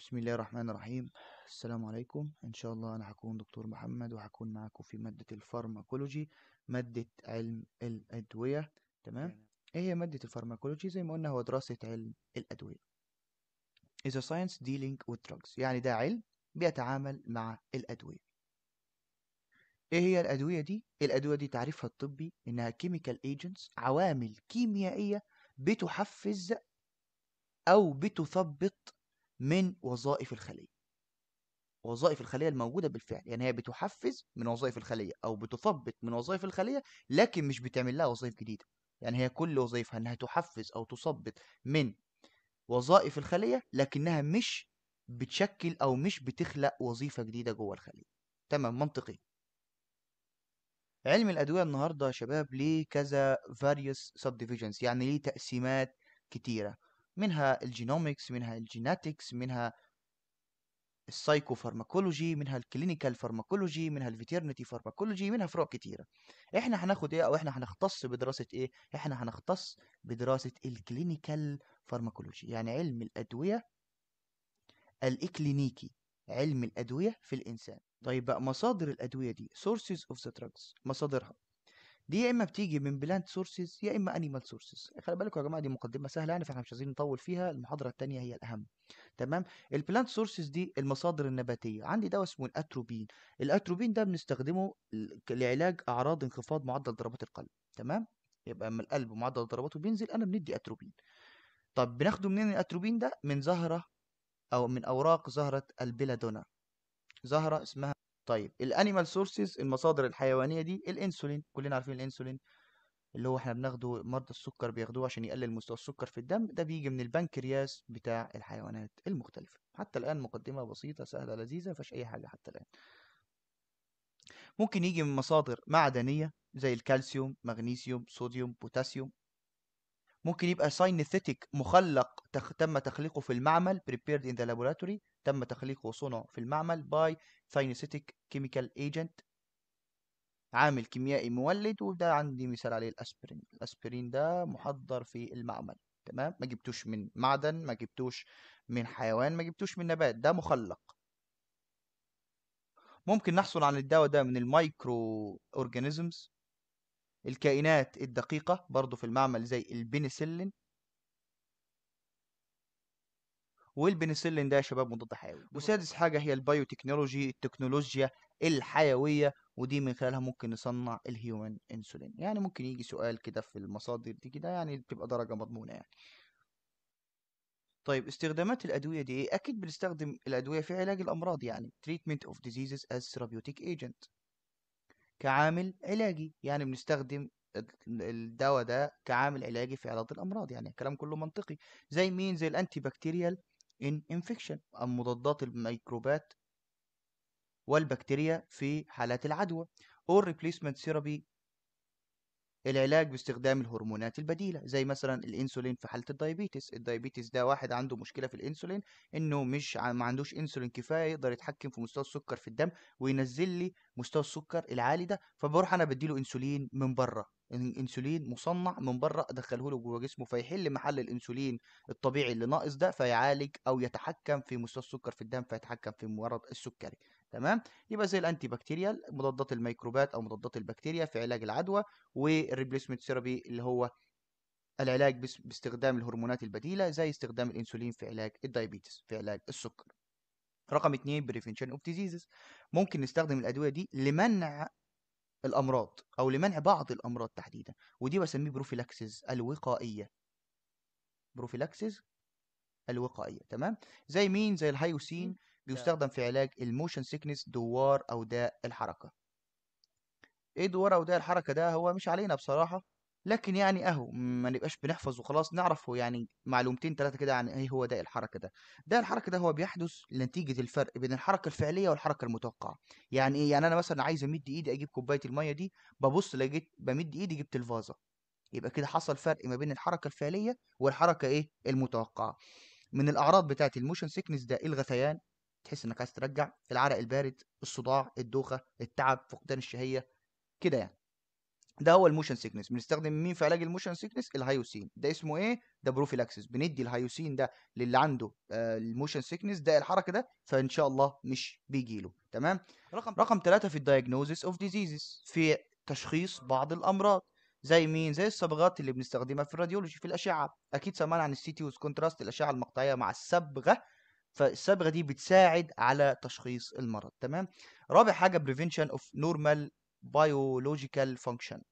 بسم الله الرحمن الرحيم السلام عليكم ان شاء الله انا هكون دكتور محمد وهكون معاكم في ماده الفارماكولوجي ماده علم الادويه تمام ايه هي ماده الفارماكولوجي زي ما قلنا هو دراسه علم الادويه is a science dealing with drugs يعني ده علم بيتعامل مع الادويه ايه هي الادويه دي الادويه دي تعريفها الطبي انها chemical agents عوامل كيميائيه بتحفز او بتثبط من وظائف الخلية وظائف الخلية الموجودة بالفعل يعني هي بتحفز من وظائف الخلية أو بتثبط من وظائف الخلية لكن مش بتعمل لها وظائف جديدة يعني هي كل وظائفها إنها تحفز أو تثبط من وظائف الخلية لكنها مش بتشكل أو مش بتخلق وظيفة جديدة جوه الخلية تمام منطقي علم الأدوية النهاردة يا شباب ليه كذا various subdivisions يعني ليه تقسيمات كتيرة منها الجينومكس منها الجيناتكس منها السايكو فارماكولوجي منها الكلينيكال فارماكولوجي منها الفيتيرنتي فارماكولوجي منها فروع كتيره احنا هناخد ايه او احنا هنختص بدراسه ايه احنا هنختص بدراسه الكلينيكال فارماكولوجي يعني علم الادويه الاكلينيكي علم الادويه في الانسان طيب بقى مصادر الادويه دي sources of the drugs مصادرها دي يا اما بتيجي من بلانت سورسز يا اما انيمال سورسز خلي بالكم يا جماعه دي مقدمه سهله يعني فاحنا مش عايزين نطول فيها المحاضره الثانيه هي الاهم تمام البلانت سورسز دي المصادر النباتيه عندي دواء اسمه الاتروبين الاتروبين ده بنستخدمه لعلاج اعراض انخفاض معدل ضربات القلب تمام يبقى اما القلب معدل ضرباته بينزل انا بندي اتروبين طب بناخده منين الاتروبين ده من زهره او من اوراق زهره البلادونا زهره اسمها طيب الانيمال سورسز المصادر الحيوانيه دي الانسولين كلنا عارفين الانسولين اللي هو احنا بناخده مرضى السكر بياخدوه عشان يقلل مستوى السكر في الدم ده بيجي من البنكرياس بتاع الحيوانات المختلفة حتى الآن مقدمة بسيطة سهلة لذيذة فش أي حاجة حتى الآن ممكن يجي من مصادر معدنية زي الكالسيوم مغنيسيوم صوديوم بوتاسيوم ممكن يبقى ساينثيتيك مخلق تخ... تم تخليقه في المعمل prepared in the laboratory تم تخليقه وصنعه في المعمل by synthetic chemical agent عامل كيميائي مولد وده عندي مثال عليه الاسبرين الاسبرين ده محضر في المعمل تمام ما جبتوش من معدن ما جبتوش من حيوان ما جبتوش من نبات ده مخلق ممكن نحصل على الدواء ده من المايكرو اورجانيزمز الكائنات الدقيقة برضو في المعمل زي البنسلين والبنسلين ده يا شباب مضاد حيوي وسادس حاجة هي البيوتكنولوجي التكنولوجيا الحيوية ودي من خلالها ممكن نصنع الهيومن انسولين يعني ممكن يجي سؤال كده في المصادر دي كده يعني بتبقى درجة مضمونة يعني طيب استخدامات الأدوية دي إيه؟ أكيد بنستخدم الأدوية في علاج الأمراض يعني treatment of diseases as therapeutic agent كعامل علاجي يعني بنستخدم الدواء ده كعامل علاجي في علاج الامراض يعني الكلام كله منطقي زي مين زي الانتي بكتيريال ان انفكشن مضادات الميكروبات والبكتيريا في حالات العدوى or ريبليسمنت therapy العلاج باستخدام الهرمونات البديلة زي مثلا الانسولين في حالة الدايبيتس الدايبيتس ده واحد عنده مشكلة في الانسولين انه مش ما عندوش انسولين كفاية يقدر يتحكم في مستوى السكر في الدم وينزل لي مستوى السكر العالي ده فبروح انا بديله انسولين من بره انسولين مصنع من بره ادخله له جوه جسمه فيحل محل الانسولين الطبيعي اللي ناقص ده فيعالج او يتحكم في مستوى السكر في الدم فيتحكم في مرض السكري تمام يبقى زي الانتي بكتيريال مضادات الميكروبات او مضادات البكتيريا في علاج العدوى والريبليسمنت ثيرابي اللي هو العلاج باستخدام الهرمونات البديله زي استخدام الانسولين في علاج الدايبيتس في علاج السكر رقم 2 بريفنشن اوف ديزيزز ممكن نستخدم الادويه دي لمنع الامراض او لمنع بعض الامراض تحديدا ودي بسميه بروفيلاكسز الوقائيه بروفيلاكسز الوقائيه تمام زي مين زي الهايوسين بيستخدم في علاج الموشن سيكنس دوار او داء الحركة ايه دوار او داء الحركة ده هو مش علينا بصراحة لكن يعني اهو ما نبقاش بنحفظ وخلاص نعرف يعني معلومتين ثلاثه كده عن ايه هو داء الحركه ده داء الحركه ده هو بيحدث نتيجه الفرق بين الحركه الفعليه والحركه المتوقعه يعني ايه يعني انا مثلا عايز امد ايدي اجيب كوبايه الميه دي ببص لقيت بمد ايدي جبت الفازه يبقى كده حصل فرق ما بين الحركه الفعليه والحركه ايه المتوقعه من الاعراض بتاعه الموشن سيكنس ده إيه الغثيان تحس انك عايز ترجع العرق البارد الصداع الدوخه التعب فقدان الشهيه كده يعني ده هو الموشن سيكنس بنستخدم مين في علاج الموشن سيكنس الهايوسين ده اسمه ايه ده بروفيلاكسس بندي الهايوسين ده للي عنده آه، الموشن سيكنس ده الحركه ده فان شاء الله مش بيجي له تمام رقم رقم 3 في الدايجنوزس اوف ديزيزز في تشخيص بعض الامراض زي مين زي الصبغات اللي بنستخدمها في الراديولوجي في الاشعه اكيد سمعنا عن السي تي والكونتراست الاشعه المقطعيه مع الصبغه فالصبغه دي بتساعد على تشخيص المرض تمام رابع حاجه بريفنشن اوف نورمال بايولوجيكال فانكشن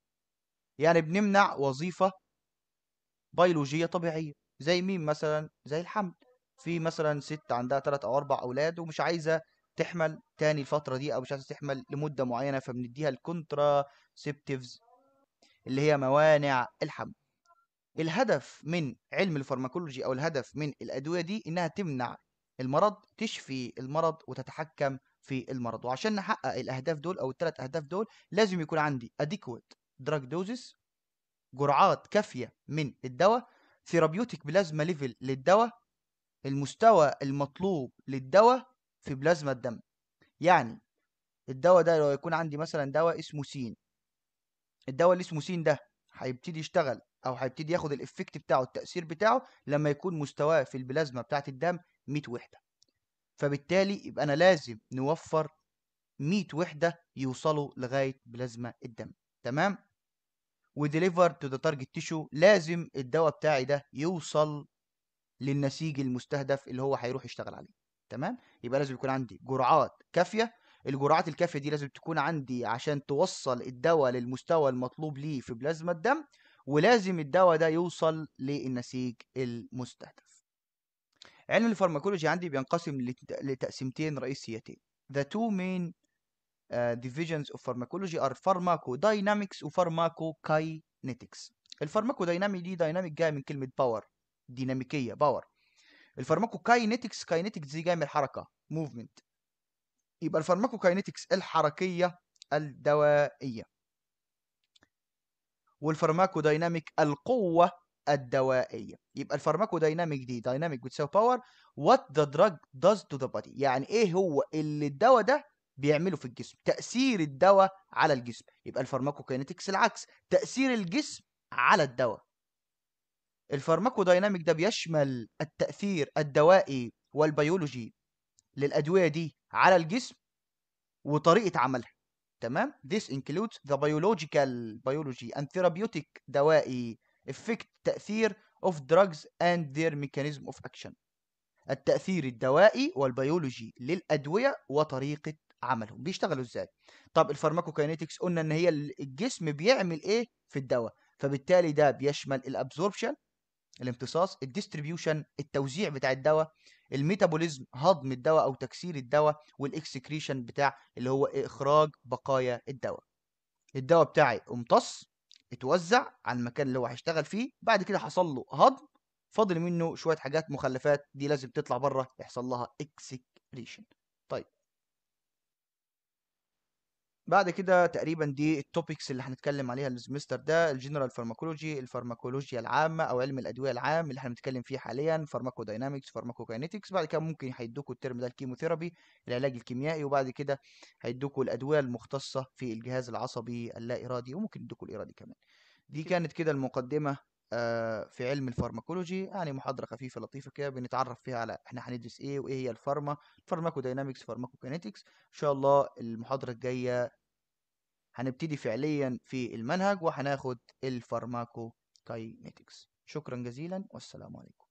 يعني بنمنع وظيفه بيولوجيه طبيعيه زي مين مثلا زي الحمل في مثلا ست عندها ثلاث او اربع اولاد ومش عايزه تحمل تاني الفتره دي او مش عايزه تحمل لمده معينه فبنديها الكونترا سيبتيفز اللي هي موانع الحمل الهدف من علم الفارماكولوجي او الهدف من الادويه دي انها تمنع المرض تشفي المرض وتتحكم في المرض وعشان نحقق الاهداف دول او الثلاث اهداف دول لازم يكون عندي اديكويت دراج دوزز جرعات كافيه من الدواء ثيرابيوتيك بلازما ليفل للدواء المستوى المطلوب للدواء في بلازما الدم يعني الدواء ده لو يكون عندي مثلا دواء اسمه سين الدواء اللي اسمه سين ده هيبتدي يشتغل او هيبتدي ياخد الافكت بتاعه التاثير بتاعه لما يكون مستواه في البلازما بتاعه الدم 100 وحدة فبالتالي يبقى أنا لازم نوفر 100 وحدة يوصلوا لغاية بلازما الدم تمام وديليفر تو ذا تارجت تيشو لازم الدواء بتاعي ده يوصل للنسيج المستهدف اللي هو هيروح يشتغل عليه تمام يبقى لازم يكون عندي جرعات كافيه الجرعات الكافيه دي لازم تكون عندي عشان توصل الدواء للمستوى المطلوب ليه في بلازما الدم ولازم الدواء ده يوصل للنسيج المستهدف علم الفارماكولوجي عندي بينقسم لتقسيمتين رئيسيتين the two main uh, divisions of pharmacology are pharmacodynamics و pharmacokinetics الفارماكوداينامي دي دايناميك جاي من كلمه باور ديناميكيه باور الفارماكوكاينيتكس كاينيتكس دي جاي من الحركه موفمنت يبقى الفارماكوكاينيتكس الحركيه الدوائيه والفارماكودايناميك القوه الدوائيه يبقى الفارماكو دايناميك دي دايناميك بتساوي باور وات ذا دراج داز تو ذا بادي يعني ايه هو اللي الدواء ده بيعمله في الجسم تاثير الدواء على الجسم يبقى الفارماكو كينيتكس العكس تاثير الجسم على الدواء الفارماكو دايناميك ده بيشمل التاثير الدوائي والبيولوجي للادويه دي على الجسم وطريقه عملها تمام this includes the biological biology and therapeutic دوائي effect تأثير of drugs and their mechanism of action التأثير الدوائي والبيولوجي للأدوية وطريقة عملهم بيشتغلوا ازاي طب الفارماكوكاينيتكس قلنا ان هي الجسم بيعمل ايه في الدواء فبالتالي ده بيشمل الابزوربشن الامتصاص الديستريبيوشن التوزيع بتاع الدواء الميتابوليزم هضم الدواء او تكسير الدواء والاكسكريشن بتاع اللي هو اخراج بقايا الدواء الدواء بتاعي امتص اتوزع على المكان اللي هو هيشتغل فيه بعد كده حصل له هضم فاضل منه شويه حاجات مخلفات دي لازم تطلع بره يحصل لها اكسكريشن بعد كده تقريبا دي التوبكس اللي هنتكلم عليها السمستر ده الجنرال فارماكولوجي الفارماكولوجيا العامه او علم الادويه العام اللي احنا بنتكلم فيه حاليا فارماكوداينامكس فارماكوكاينetics بعد كده ممكن هيدوكوا الترم ده الكيموثيرابي العلاج الكيميائي وبعد كده هيدوكوا الادويه المختصه في الجهاز العصبي اللا ارادي وممكن يدوكوا الارادي كمان دي كانت كده المقدمه آه، في علم الفارماكولوجي يعني محاضرة خفيفة لطيفة كده بنتعرف فيها على احنا هندرس ايه وايه هي الفارما الفارماكوداينامكس فارماكوكينيتكس ان شاء الله المحاضرة الجاية هنبتدي فعليا في المنهج وهناخد كاينيتكس شكرا جزيلا والسلام عليكم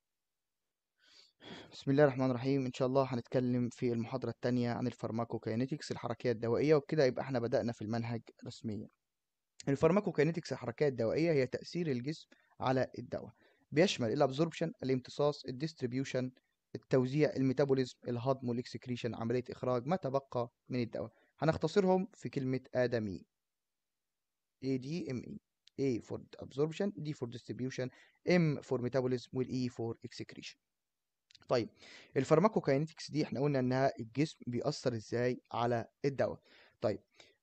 بسم الله الرحمن الرحيم ان شاء الله هنتكلم في المحاضره الثانيه عن كاينيتكس الحركيه الدوائيه وبكده يبقى احنا بدانا في المنهج رسميا كاينيتكس الحركيه الدوائيه هي تاثير الجسم على الدواء بيشمل الابزوربشن الامتصاص الديستريبيوشن التوزيع الميتابوليزم الهضم والاكسكريشن عمليه اخراج ما تبقى من الدواء هنختصرهم في كلمه ادمي ADME A for absorption D for distribution M for metabolism E for excretion طيب الفارماكوكاينتكس دي احنا قلنا انها الجسم بيأثر ازاي على الدواء طيب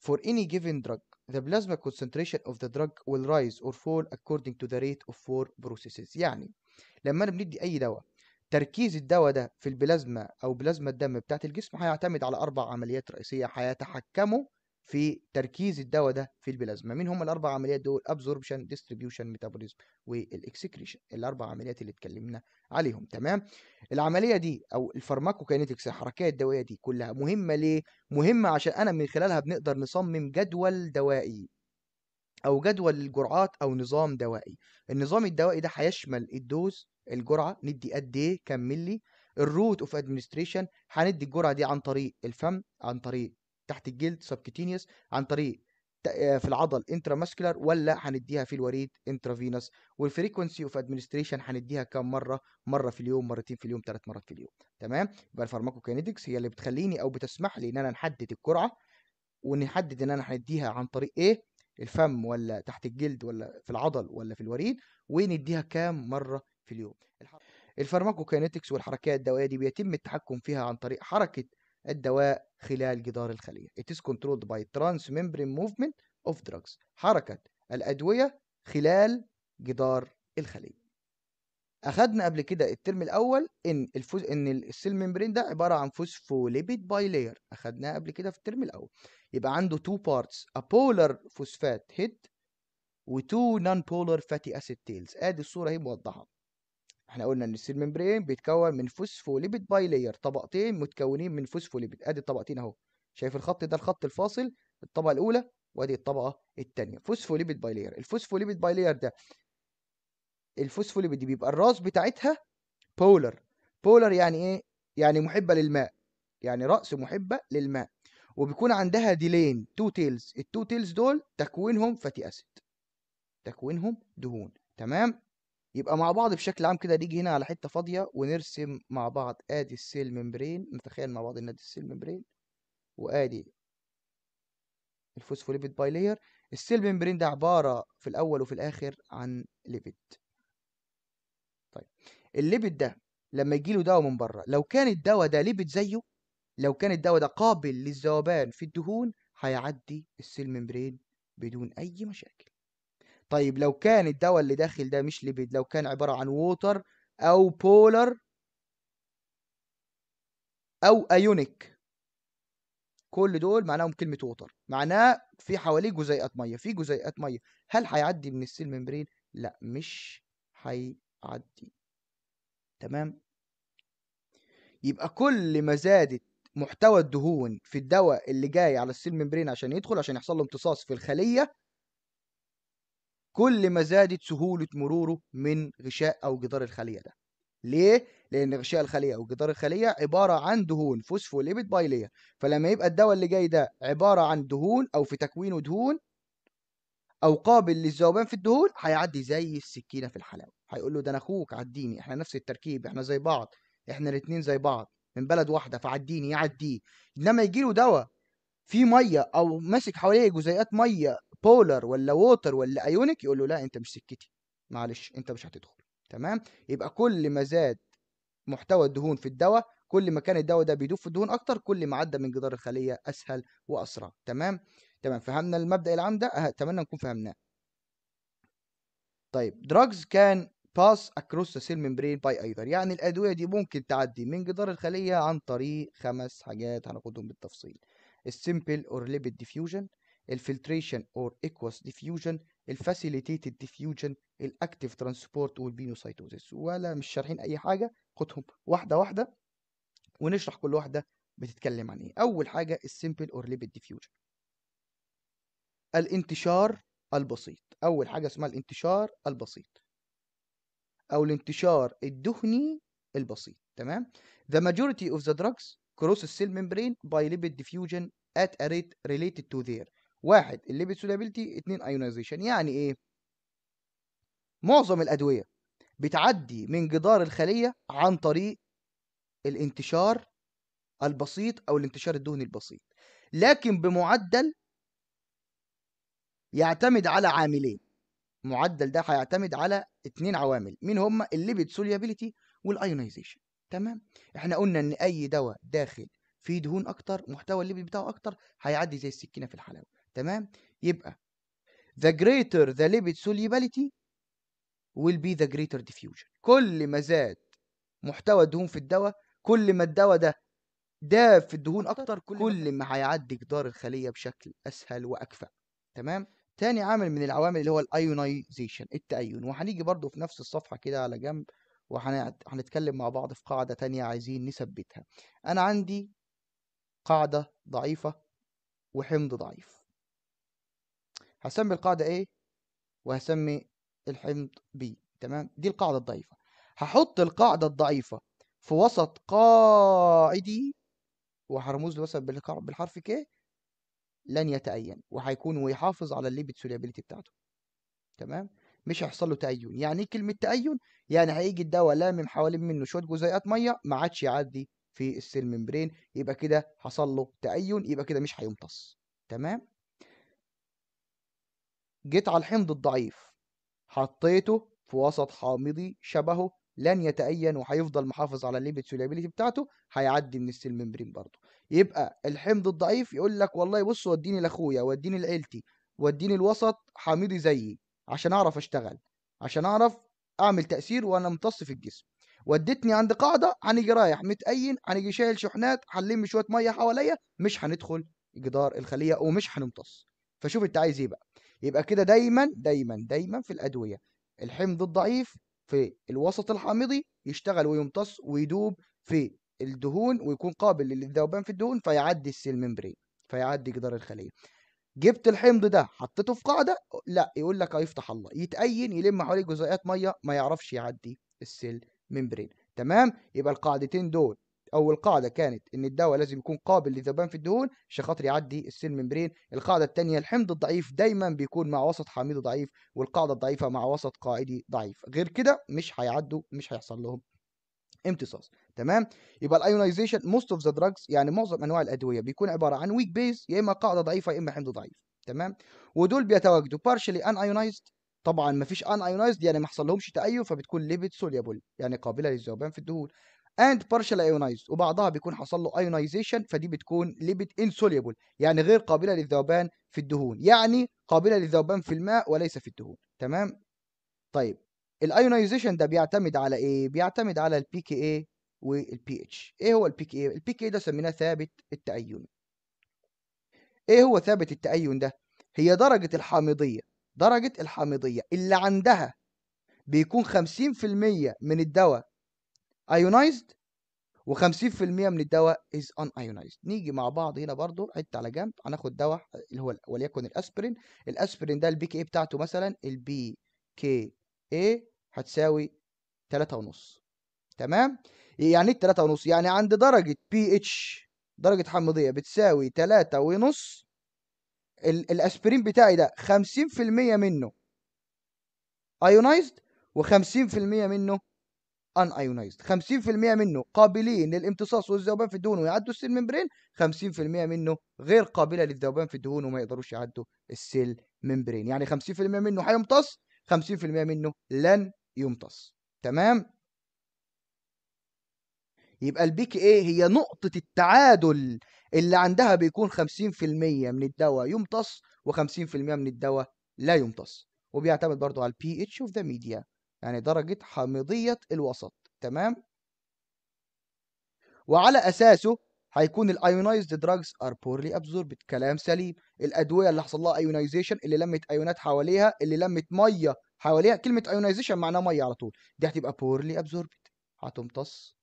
for any given drug the plasma concentration of the drug will rise or fall according to the rate of four processes يعني لما انا بندي اي دواء تركيز الدواء ده في البلازما او بلازما الدم بتاعت الجسم هيعتمد على اربع عمليات رئيسيه هيتحكموا في تركيز الدواء ده في البلازما مين هم الاربع عمليات دول ابزوربشن ديستريبيوشن ميتابوليزم والاكسكريشن الاربع عمليات اللي اتكلمنا عليهم تمام العمليه دي او الفارماكوكاينتكس الحركات الدوائيه دي كلها مهمه ليه مهمه عشان انا من خلالها بنقدر نصمم جدول دوائي او جدول الجرعات او نظام دوائي النظام الدوائي ده هيشمل الدوز الجرعه ندي قد ايه كم ملي الروت اوف ادمنستريشن هندي الجرعه دي عن طريق الفم عن طريق تحت الجلد سبكتينيوس عن طريق آه، في العضل انتراماسكولار ولا هنديها في الوريد انترافينوس والفريكونسي اوف ادمنستريشن هنديها كام مره مره في اليوم مرتين في اليوم ثلاث مرات في اليوم تمام يبقى الفارماكوكينيتكس هي اللي بتخليني او بتسمح لي ان انا نحدد الجرعه ونحدد ان انا هنديها عن طريق ايه الفم ولا تحت الجلد ولا في العضل ولا في الوريد ونديها كام مره في اليوم الفارماكوكينيتكس والحركات الدوائيه دي بيتم التحكم فيها عن طريق حركه الدواء خلال جدار الخلية it is controlled by transmembrane movement of drugs حركة الأدوية خلال جدار الخلية اخذنا قبل كده الترم الأول إن الفوز إن السيل ميمبرين ده عبارة عن فوسفوليبيد باي لاير اخذناه قبل كده في الترم الأول يبقى عنده تو بارتس أبولر فوسفات هيد وتو نون بولر فاتي أسيد تيلز آدي الصورة اهي موضحة احنا قلنا ان السيل ممبرين بيتكون من فوسفوليبيد باي لاير طبقتين متكونين من فوسفوليبيد ادي الطبقتين اهو شايف الخط ده الخط الفاصل الطبقه الاولى وادي الطبقه الثانيه فوسفوليبيد باي لاير الفوسفوليبيد باي لاير ده الفوسفوليبيد دي بيبقى الراس بتاعتها بولر بولر يعني ايه يعني محبه للماء يعني راس محبه للماء وبيكون عندها ديلين تو تيلز التو تيلز دول تكوينهم فاتي اسيد تكوينهم دهون تمام يبقى مع بعض بشكل عام كده نيجي هنا على حته فاضيه ونرسم مع بعض ادي السيل ممبرين نتخيل مع بعض ان ادي السيل ممبرين وادي الفوسفوليبيد باي لاير السيل ممبرين ده عباره في الاول وفي الاخر عن ليبيد طيب الليبيد ده لما يجي له دواء من بره لو كان الدواء ده ليبيد زيه لو كان الدواء ده قابل للذوبان في الدهون هيعدي السيل ممبرين بدون اي مشاكل طيب لو كان الدواء اللي داخل ده مش ليبيد لو كان عبارة عن ووتر أو بولر أو أيونيك كل دول معناهم كلمة ووتر معناه في حواليه جزيئات مية في جزيئات مية هل هيعدي من السيل ممبرين؟ لا مش هيعدي تمام يبقى كل ما زادت محتوى الدهون في الدواء اللي جاي على السيل ممبرين عشان يدخل عشان يحصل له امتصاص في الخليه كل ما زادت سهولة مروره من غشاء أو جدار الخلية ده ليه؟ لأن غشاء الخلية أو جدار الخلية عبارة عن دهون فوسفوليبيد بايلية فلما يبقى الدواء اللي جاي ده عبارة عن دهون أو في تكوينه دهون أو قابل للذوبان في الدهون هيعدي زي السكينة في الحلاوة هيقول له ده أنا أخوك عديني إحنا نفس التركيب إحنا زي بعض إحنا الاتنين زي بعض من بلد واحدة فعديني يعديه إنما يجيله دواء فيه ميه او ماسك حواليه جزيئات ميه بولر ولا ووتر ولا ايونيك يقول له لا انت مش سكتي معلش انت مش هتدخل تمام يبقى كل ما زاد محتوى الدهون في الدواء كل ما كان الدواء ده بيدوب في الدهون اكتر كل ما عدى من جدار الخليه اسهل واسرع تمام تمام فهمنا المبدا العام ده أه، اتمنى نكون فهمناه طيب دراجز كان باس اكروس ذا سيل ممبرين باي ايذر يعني الادويه دي ممكن تعدي من جدار الخليه عن طريق خمس حاجات هناخدهم بالتفصيل السيمبل اور ليبيد ديفيوجن الفلتريشن or ايكوس diffusion الفاسيليتيتد diffusion الاكتيف ترانسبورت والبينوسايتوزيس ولا مش شارحين اي حاجه خدهم واحده واحده ونشرح كل واحده بتتكلم عن ايه اول حاجه السمبل اور ليبيد ديفيوجن الانتشار البسيط اول حاجه اسمها الانتشار البسيط او الانتشار الدهني البسيط تمام the majority of the drugs cross the cell membrane by lipid diffusion at a rate related to their واحد الليبيد سولابيلتي اتنين ايونايزيشن يعني ايه معظم الادويه بتعدي من جدار الخليه عن طريق الانتشار البسيط او الانتشار الدهني البسيط لكن بمعدل يعتمد على عاملين المعدل ده هيعتمد على اتنين عوامل مين هما الليبيد سوليابيليتي والايونايزيشن تمام احنا قلنا ان اي دواء داخل فيه دهون اكتر محتوى الليبيد بتاعه اكتر هيعدي زي السكينه في الحلاوه تمام يبقى the greater the lipid solubility will be the greater diffusion كل ما زاد محتوى الدهون في الدواء كل ما الدواء ده داف في الدهون اكتر كل, كل ما هيعدي جدار الخليه بشكل اسهل واكفأ تمام تاني عامل من العوامل اللي هو الايونايزيشن التأيون وهنيجي برضو في نفس الصفحه كده على جنب وهنتكلم مع بعض في قاعده تانية عايزين نثبتها انا عندي قاعده ضعيفه وحمض ضعيف هسمي القاعدة A إيه؟ وهسمي الحمض B تمام دي القاعدة الضعيفة هحط القاعدة الضعيفة في وسط قاعدي وهرمز له مثلا بالحرف K لن يتأين وهيكون ويحافظ على الليبت سوليابيلتي بتاعته تمام مش هيحصل له تأين يعني ايه كلمة تأين يعني هيجي الدواء لامم حوالين منه شوية جزيئات مية ما عادش يعدي في السيل ممبرين يبقى كده حصل له تأين يبقى كده مش هيمتص تمام جيت على الحمض الضعيف حطيته في وسط حامضي شبهه لن يتأين وهيفضل محافظ على الليبت سولابيليتي بتاعته هيعدي من السيل ممبرين برضه يبقى الحمض الضعيف يقول لك والله بص وديني لاخويا وديني لعيلتي وديني الوسط حامضي زيي عشان اعرف اشتغل عشان اعرف اعمل تأثير وانا امتص في الجسم ودتني عند قاعده هنيجي رايح متأين هنيجي شايل شحنات هنلم شويه ميه حواليا مش هندخل جدار الخليه ومش هنمتص فشوف انت عايز ايه بقى يبقى كده دايما دايما دايما في الأدوية الحمض الضعيف في الوسط الحامضي يشتغل ويمتص ويدوب في الدهون ويكون قابل للذوبان في الدهون فيعدي السيل ممبرين فيعدي جدار الخلية جبت الحمض ده حطيته في قاعدة لا يقول لك هيفتح الله يتأين يلم حواليه جزيئات مية ما يعرفش يعدي السيل ممبرين تمام يبقى القاعدتين دول او القاعده كانت ان الدواء لازم يكون قابل لذوبان في الدهون عشان خاطر يعدي السيل ممبرين القاعده الثانيه الحمض الضعيف دايما بيكون مع وسط حميض ضعيف والقاعده الضعيفه مع وسط قاعدي ضعيف غير كده مش هيعدوا مش هيحصل لهم امتصاص تمام يبقى الايونايزيشن موست اوف ذا دراجز يعني معظم انواع الادويه بيكون عباره عن ويك بيز يا اما قاعده ضعيفه يا اما حمض ضعيف تمام ودول بيتواجدوا بارشلي ان ايونايزد طبعا مفيش ان ايونايزد يعني ما حصلهمش لهمش فبتكون ليبيد سوليبل يعني قابله للذوبان في الدهون اند بارشال ionized وبعضها بيكون حصل له ايونايزيشن فدي بتكون ليبيد انسوليبل يعني غير قابله للذوبان في الدهون يعني قابله للذوبان في الماء وليس في الدهون تمام طيب الايونايزيشن ده بيعتمد على ايه بيعتمد على البي كي اي والبي اتش ايه هو البي كي اي البي كي ده سميناه ثابت التأين ايه هو ثابت التأين ده هي درجة الحامضية درجة الحامضية اللي عندها بيكون 50% من الدواء ايونايزد و50% من الدواء از ان ايونايزد نيجي مع بعض هنا برضو حته على جنب هناخد دواء اللي هو وليكن الاسبرين الاسبرين ده البي كي اي بتاعته مثلا البي كي اي هتساوي 3.5 تمام يعني ايه 3.5 يعني عند درجه بي اتش درجه حمضيه بتساوي 3.5 الاسبرين بتاعي ده 50% منه ايونايزد و50% منه ان ايونايزد 50% منه قابلين للامتصاص والذوبان في الدهون ويعدوا السيل ممبرين 50% منه غير قابله للذوبان في الدهون وما يقدروش يعدوا السيل ممبرين يعني 50% منه هيمتص 50% منه لن يمتص تمام يبقى البيك ايه هي نقطة التعادل اللي عندها بيكون 50% من الدواء يمتص و50% من الدواء لا يمتص وبيعتمد برضو على البي اتش اوف ذا ميديا يعني درجة حامضية الوسط تمام وعلى أساسه هيكون الايونايزد دراجز ار بورلي ابزوربت كلام سليم الادويه اللي حصل لها ايونايزيشن اللي لمت ايونات حواليها اللي لمت ميه حواليها كلمه ايونايزيشن معناها ميه على طول دي هتبقى بورلي ابزوربت هتمتص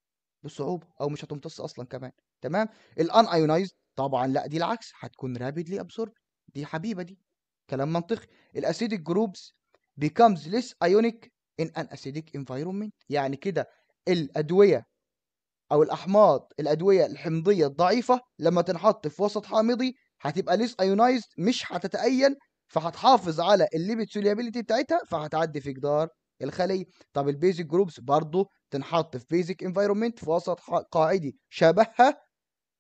بصعوبه او مش هتمتص اصلا كمان تمام الان ايونايزد طبعا لا دي العكس هتكون رابيدلي ابزورب دي حبيبه دي كلام منطقي الاسيديك جروبز becomes less ionic in an acidic environment يعني كده الأدوية أو الأحماض الأدوية الحمضية الضعيفة لما تنحط في وسط حامضي هتبقى ليس ايونايزد مش هتتأين فهتحافظ على الليبيد سوليابيليتي بتاعتها فهتعدي في جدار الخليه طب البيزك جروبس برضه تنحط في بيزك انفايرومنت في وسط قاعدي شبهها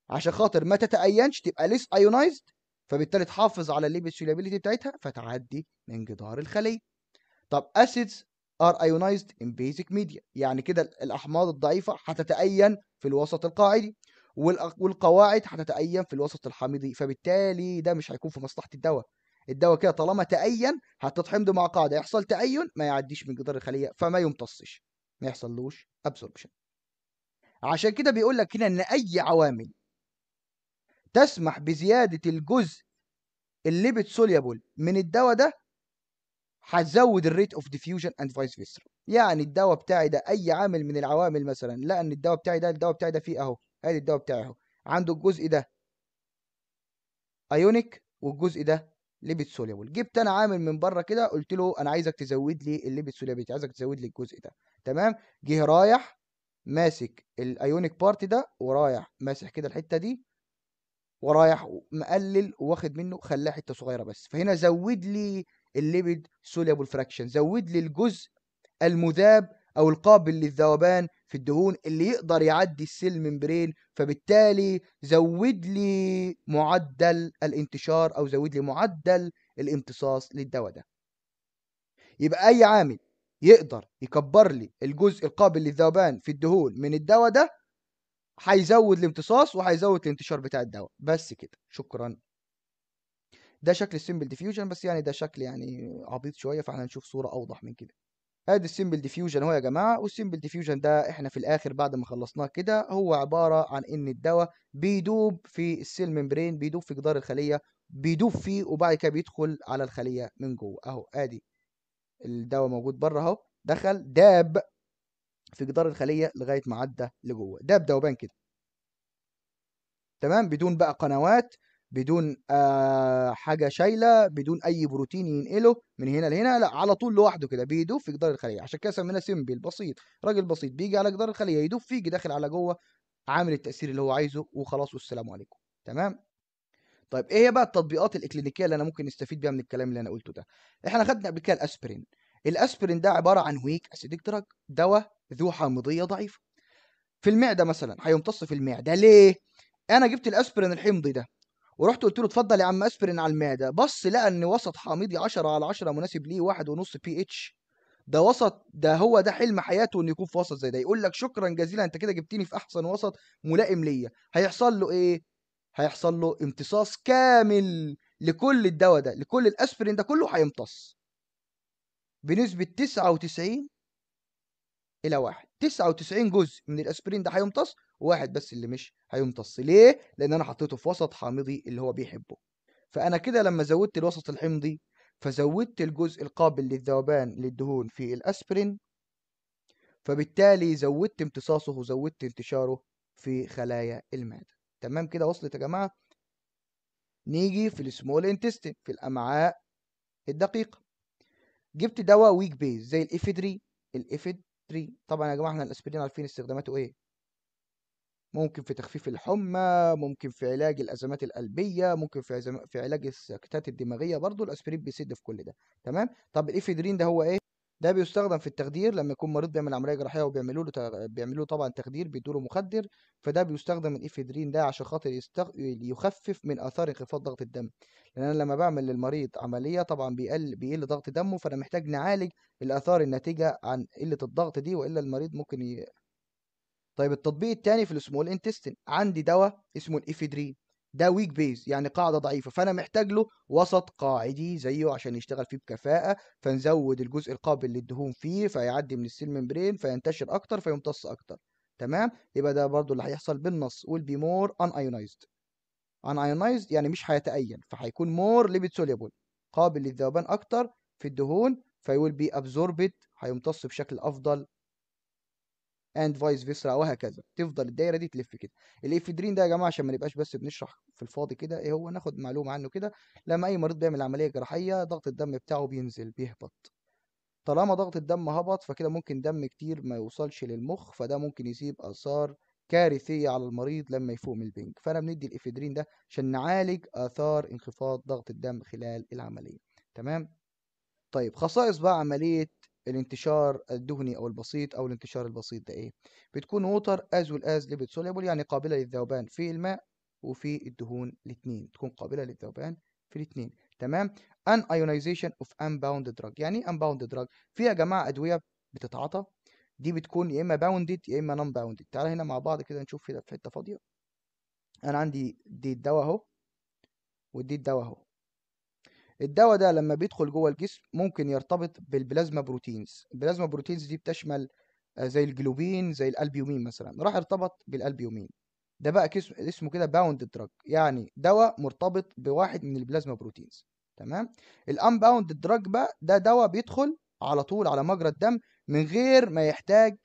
عشان خاطر ما تتأينش تبقى ليس ايونايزد فبالتالي تحافظ على الليبيد سوليابيليتي بتاعتها فتعدي من جدار الخليه طب اسيدز are ايونايزد ان بيزك ميديا يعني كده الأحماض الضعيفة هتتأين في الوسط القاعدي والقواعد هتتأين في الوسط الحامضي فبالتالي ده مش هيكون في مصلحة الدواء الدواء كده طالما تأين هتتحمض مع قاعدة يحصل تأين ما يعديش من جدار الخلية فما يمتصش ما يحصلوش ابسوربشن عشان كده بيقول لك هنا ان اي عوامل تسمح بزيادة الجزء الليبيد سوليبل من الدواء ده هتزود الريت اوف ديفيوجن اند فايس فيس يعني الدواء بتاعي ده اي عامل من العوامل مثلا لان الدواء بتاعي ده الدواء بتاعي ده فيه اهو ادي الدواء بتاعي اهو عنده الجزء ده ايونيك والجزء ده ليبيد سوليبل جبت انا عامل من بره كده قلت له انا عايزك تزود لي الليبيد سوليبل عايزك تزود لي الجزء ده تمام جه رايح ماسك الايونيك بارت ده ورايح ماسح كده الحته دي ورايح مقلل واخد منه خلاه حته صغيره بس فهنا زود لي الليبيد سوليبل فراكشن زود لي الجزء المذاب او القابل للذوبان في الدهون اللي يقدر يعدي السيل ممبرين فبالتالي زود لي معدل الانتشار او زود لي معدل الامتصاص للدواء ده يبقى اي عامل يقدر يكبر لي الجزء القابل للذوبان في الدهون من الدواء ده هيزود الامتصاص وهيزود الانتشار بتاع الدواء بس كده شكرا ده شكل السيمبل ديفيوجن بس يعني ده شكل يعني عبيط شويه فاحنا هنشوف صوره اوضح من كده ادي السيمبل ديفيوجن اهو يا جماعه والسيمبل ديفيوجن ده احنا في الاخر بعد ما خلصناه كده هو عباره عن ان الدواء بيدوب في السيل ممبرين بيدوب في جدار الخليه بيدوب فيه وبعد كده بيدخل على الخليه من جوه اهو ادي الدواء موجود بره اهو دخل داب في جدار الخليه لغايه ما عدى لجوه داب دوبان كده تمام بدون بقى قنوات بدون آه حاجه شايله بدون اي بروتين ينقله من هنا لهنا لا على طول لوحده كده بيدوب في جدار الخليه عشان كده سميناه سيمبل بسيط راجل بسيط بيجي على جدار الخليه يدوب فيه داخل على جوه عامل التاثير اللي هو عايزه وخلاص والسلام عليكم تمام طيب ايه هي بقى التطبيقات الاكلينيكيه اللي انا ممكن نستفيد بيها من الكلام اللي انا قلته ده احنا خدنا قبل كده الاسبرين الاسبرين ده عباره عن ويك اسيديك دراج دواء ذو حامضيه ضعيفه في المعده مثلا هيمتص في المعده ليه انا جبت الاسبرين الحمضي ده ورحت قلت له اتفضل يا عم اسبرين على المعده بص لقى ان وسط حامضي 10 على 10 مناسب ليه واحد ونص بي اتش ده وسط ده هو ده حلم حياته انه يكون في وسط زي ده يقول لك شكرا جزيلا انت كده جبتني في احسن وسط ملائم ليا هيحصل له ايه هيحصل له امتصاص كامل لكل الدواء ده لكل الاسبرين ده كله هيمتص بنسبه 99 الى 1 99 جزء من الاسبرين ده هيمتص وواحد بس اللي مش هيمتص ليه لان انا حطيته في وسط حامضي اللي هو بيحبه فانا كده لما زودت الوسط الحمضي فزودت الجزء القابل للذوبان للدهون في الاسبرين فبالتالي زودت امتصاصه وزودت انتشاره في خلايا المعده تمام كده وصلت يا جماعه نيجي في السمول انتستين في الامعاء الدقيقه جبت دواء ويك بيز زي الافيدري الافيدري طبعا يا جماعه احنا الاسبرين عارفين استخداماته ايه ممكن في تخفيف الحمى ممكن في علاج الازمات القلبيه ممكن في عزم... في علاج السكتات الدماغيه برضو الاسبرين بيسد في كل ده تمام طب الافيدرين ده هو ايه ده بيستخدم في التخدير لما يكون مريض بيعمل عمليه جراحيه وبيعملوا له تغ... بيعملوا طبعا تخدير بيدوا له مخدر فده بيستخدم الافيدرين ده عشان خاطر يستغ... يخفف من اثار انخفاض ضغط الدم لان انا لما بعمل للمريض عمليه طبعا بيقل بيقل ضغط دمه فانا محتاج نعالج الاثار الناتجه عن قله الضغط دي والا المريض ممكن ي... طيب التطبيق الثاني في السمول انتستين عندي دواء اسمه الافيدرين ده ويك بيز يعني قاعده ضعيفه فانا محتاج له وسط قاعدي زيه عشان يشتغل فيه بكفاءه فنزود الجزء القابل للدهون فيه فيعدي من السيل ممبرين فينتشر اكتر فيمتص اكتر تمام يبقى ده برضو اللي هيحصل بالنص مور ان ايونايزد ان ايونايزد يعني مش هيتأين فهيكون مور ليبيد سوليبل قابل للذوبان اكتر في الدهون فيول بي ابزوربت هيمتص بشكل افضل اند فايس فيسرا وهكذا تفضل الدايره دي تلف كده الافيدرين ده يا جماعه عشان ما نبقاش بس بنشرح في الفاضي كده ايه هو ناخد معلومه عنه كده لما اي مريض بيعمل عمليه جراحيه ضغط الدم بتاعه بينزل بيهبط طالما ضغط الدم هبط فكده ممكن دم كتير ما يوصلش للمخ فده ممكن يسيب اثار كارثيه على المريض لما يفوق من البنج فانا بندي الافيدرين ده عشان نعالج اثار انخفاض ضغط الدم خلال العمليه تمام طيب خصائص بقى عمليه الانتشار الدهني او البسيط او الانتشار البسيط ده ايه بتكون ووتر از ويل از ليبيد سوليبل يعني قابله للذوبان في الماء وفي الدهون الاثنين تكون قابله للذوبان في الاثنين تمام ان ايونايزيشن اوف انباوند دراج يعني ايه انباوند دراج في يا جماعه ادويه بتتعاطى دي بتكون يا اما باوندد يا اما نون باوندد تعالى هنا مع بعض كده نشوف كده في حته فاضيه انا عندي دي الدواء اهو ودي الدواء اهو الدواء ده لما بيدخل جوه الجسم ممكن يرتبط بالبلازما بروتينز البلازما بروتينز دي بتشمل آه، زي الجلوبين زي الالبيومين مثلا راح ارتبط بالالبيومين ده بقى اسمه كده باوند دراج يعني دواء مرتبط بواحد من البلازما بروتينز تمام الانباوند دراج بقى ده دواء بيدخل على طول على مجرى الدم من غير ما يحتاج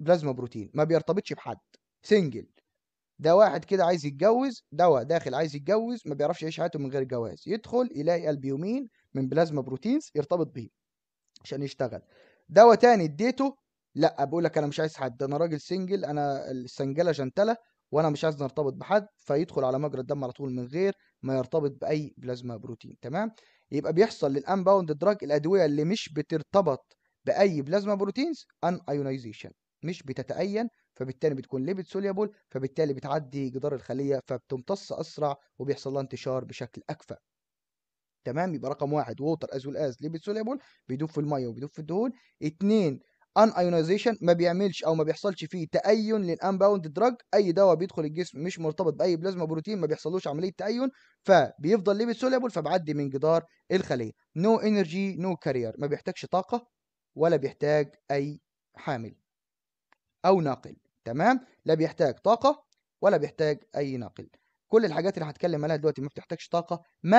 بلازما بروتين ما بيرتبطش بحد سنجل ده واحد كده عايز يتجوز دواء داخل عايز يتجوز ما بيعرفش يعيش حياته من غير جواز يدخل يلاقي البيومين من بلازما بروتينز يرتبط بيه عشان يشتغل دواء تاني اديته لا بقول لك انا مش عايز حد انا راجل سنجل انا السنجله جنتله وانا مش عايز نرتبط بحد فيدخل على مجرى الدم على طول من غير ما يرتبط باي بلازما بروتين تمام يبقى بيحصل للان باوند دراج الادويه اللي مش بترتبط باي بلازما بروتينز ان ايونايزيشن مش بتتأين فبالتالي بتكون ليبيد سوليبل فبالتالي بتعدي جدار الخليه فبتمتص اسرع وبيحصل لها انتشار بشكل اكفأ تمام يبقى رقم واحد ووتر از ويل از ليبيد سوليبل بيدوب في الميه وبيدوب في الدهون اثنين ان ايونايزيشن ما بيعملش او ما بيحصلش فيه تأين للانباوند دراج اي دواء بيدخل الجسم مش مرتبط باي بلازما بروتين ما بيحصلوش عمليه تأين فبيفضل ليبيد سوليبل فبعدي من جدار الخليه نو انرجي نو كارير ما بيحتاجش طاقه ولا بيحتاج اي حامل أو ناقل تمام لا بيحتاج طاقة ولا بيحتاج أي ناقل كل الحاجات اللي هتكلم عليها دلوقتي ما بتحتاجش طاقه ما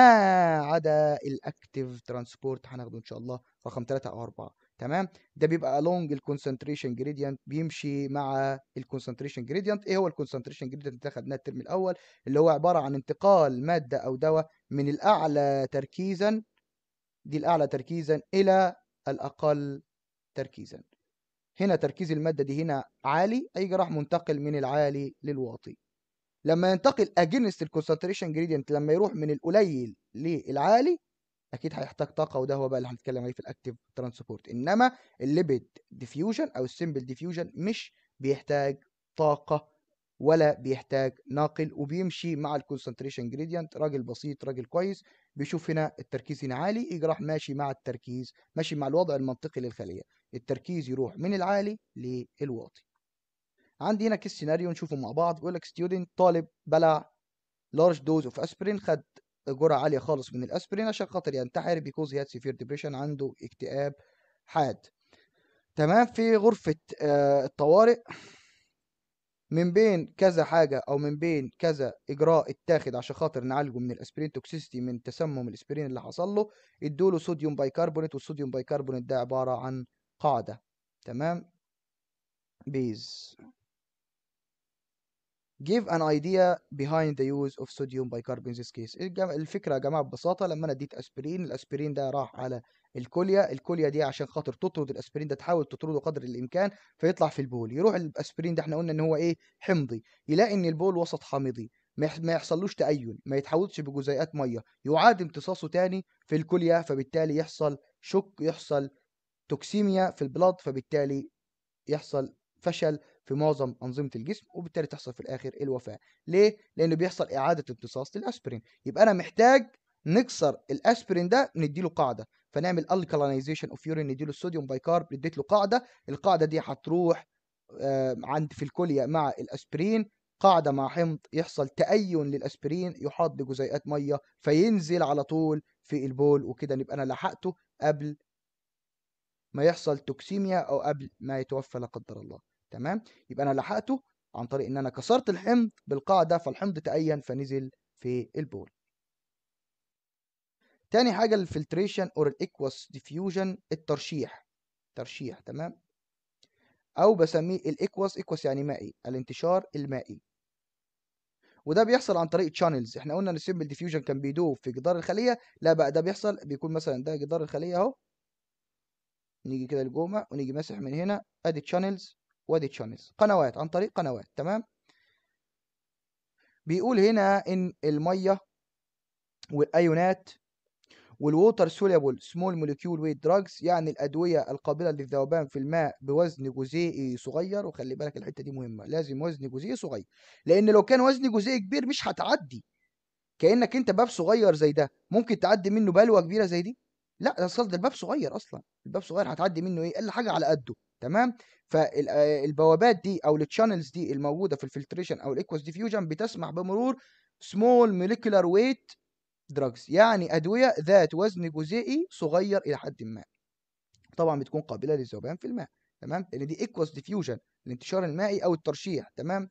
عدا الاكتيف ترانسبورت هناخده ان شاء الله رقم 3 او 4 تمام ده بيبقى لونج الكونسنتريشن جريدينت بيمشي مع الكونسنتريشن جريدينت ايه هو الكونسنتريشن جريدينت اللي اخذناه الترم الاول اللي هو عباره عن انتقال ماده او دواء من الاعلى تركيزا دي الاعلى تركيزا الى الاقل تركيزا هنا تركيز المادة دي هنا عالي أي راح منتقل من العالي للواطي لما ينتقل اجينست الكونسنتريشن جريدينت لما يروح من القليل للعالي اكيد هيحتاج طاقه وده هو بقى اللي هنتكلم عليه في الاكتيف ترانسبورت انما الليبيد ديفيوجن او السمبل ديفيوجن مش بيحتاج طاقه ولا بيحتاج ناقل وبيمشي مع الكونسنتريشن جريدينت راجل بسيط راجل كويس بيشوف هنا التركيز هنا عالي يجي راح ماشي مع التركيز ماشي مع الوضع المنطقي للخليه التركيز يروح من العالي للواطي عندي هنا كيس سيناريو نشوفه مع بعض بيقول لك ستيودنت طالب بلع لارج دوز اوف اسبرين خد جرعه عاليه خالص من الاسبرين عشان خاطر ينتحر بيكوز هي سيفير ديبريشن عنده اكتئاب حاد تمام في غرفه آه، الطوارئ من بين كذا حاجه او من بين كذا اجراء اتاخد عشان خاطر نعالجه من الاسبرين توكسيستي من تسمم الاسبرين اللي حصل له ادوا له صوديوم بايكربونات والصوديوم بايكربونات ده عباره عن قاعده تمام بيز give an idea behind the use of sodium bicarbonate in this case إيه الفكره يا جماعه ببساطه لما انا اديت اسبرين الاسبرين ده راح على الكليه الكليه دي عشان خاطر تطرد الاسبرين ده تحاول تطرده قدر الامكان فيطلع في البول يروح الاسبرين ده احنا قلنا ان هو ايه حمضي يلاقي ان البول وسط حامضي ما يحصلوش تأين ما يتحولش بجزيئات ميه يعاد امتصاصه تاني في الكليه فبالتالي يحصل شك يحصل توكسيميا في البلاد فبالتالي يحصل فشل في معظم انظمه الجسم وبالتالي تحصل في الاخر الوفاه ليه لان بيحصل اعاده امتصاص للاسبرين يبقى انا محتاج نكسر الاسبرين ده نديله قاعده فنعمل الكالينايزيشن اوف يورين نديله الصوديوم بايكارب اديت له قاعده القاعده دي هتروح آه، عند في الكليه مع الاسبرين قاعده مع حمض يحصل تأين للاسبرين يحاط بجزيئات ميه فينزل على طول في البول وكده نبقى انا لحقته قبل ما يحصل توكسيميا او قبل ما يتوفى لا قدر الله تمام يبقى انا لحقته عن طريق ان انا كسرت الحمض بالقاعده فالحمض تأين فنزل في البول تاني حاجه الفلتريشن اور الاكواس ديفيوجن الترشيح ترشيح تمام او بسميه الاكواس اكواس يعني مائي الانتشار المائي وده بيحصل عن طريق تشانلز احنا قلنا ان السيمبل ديفيوجن كان بيدوب في جدار الخليه لا بقى ده بيحصل بيكون مثلا ده جدار الخليه اهو نيجي كده الجومه ونيجي ماسح من هنا ادي تشانلز وادي تشانلز قنوات عن طريق قنوات تمام بيقول هنا ان الميه والايونات والووتر سوليبل سمول موليكيول ويت دراجز يعني الادويه القابله للذوبان في الماء بوزن جزيئي صغير وخلي بالك الحته دي مهمه لازم وزن جزيئي صغير لان لو كان وزن جزيئي كبير مش هتعدي كانك انت باب صغير زي ده ممكن تعدي منه بلوه كبيره زي دي لا ده الباب صغير اصلا الباب صغير هتعدي منه ايه اقل حاجه على قده تمام فالبوابات آه، دي او التشانلز دي الموجوده في الفلتريشن او الاكوس ديفيوجن بتسمح بمرور سمول موليكولار ويت دراجز يعني ادويه ذات وزن جزيئي صغير الى حد ما طبعا بتكون قابله للذوبان في الماء تمام لان دي اكوس ديفيوجن الانتشار المائي او الترشيح تمام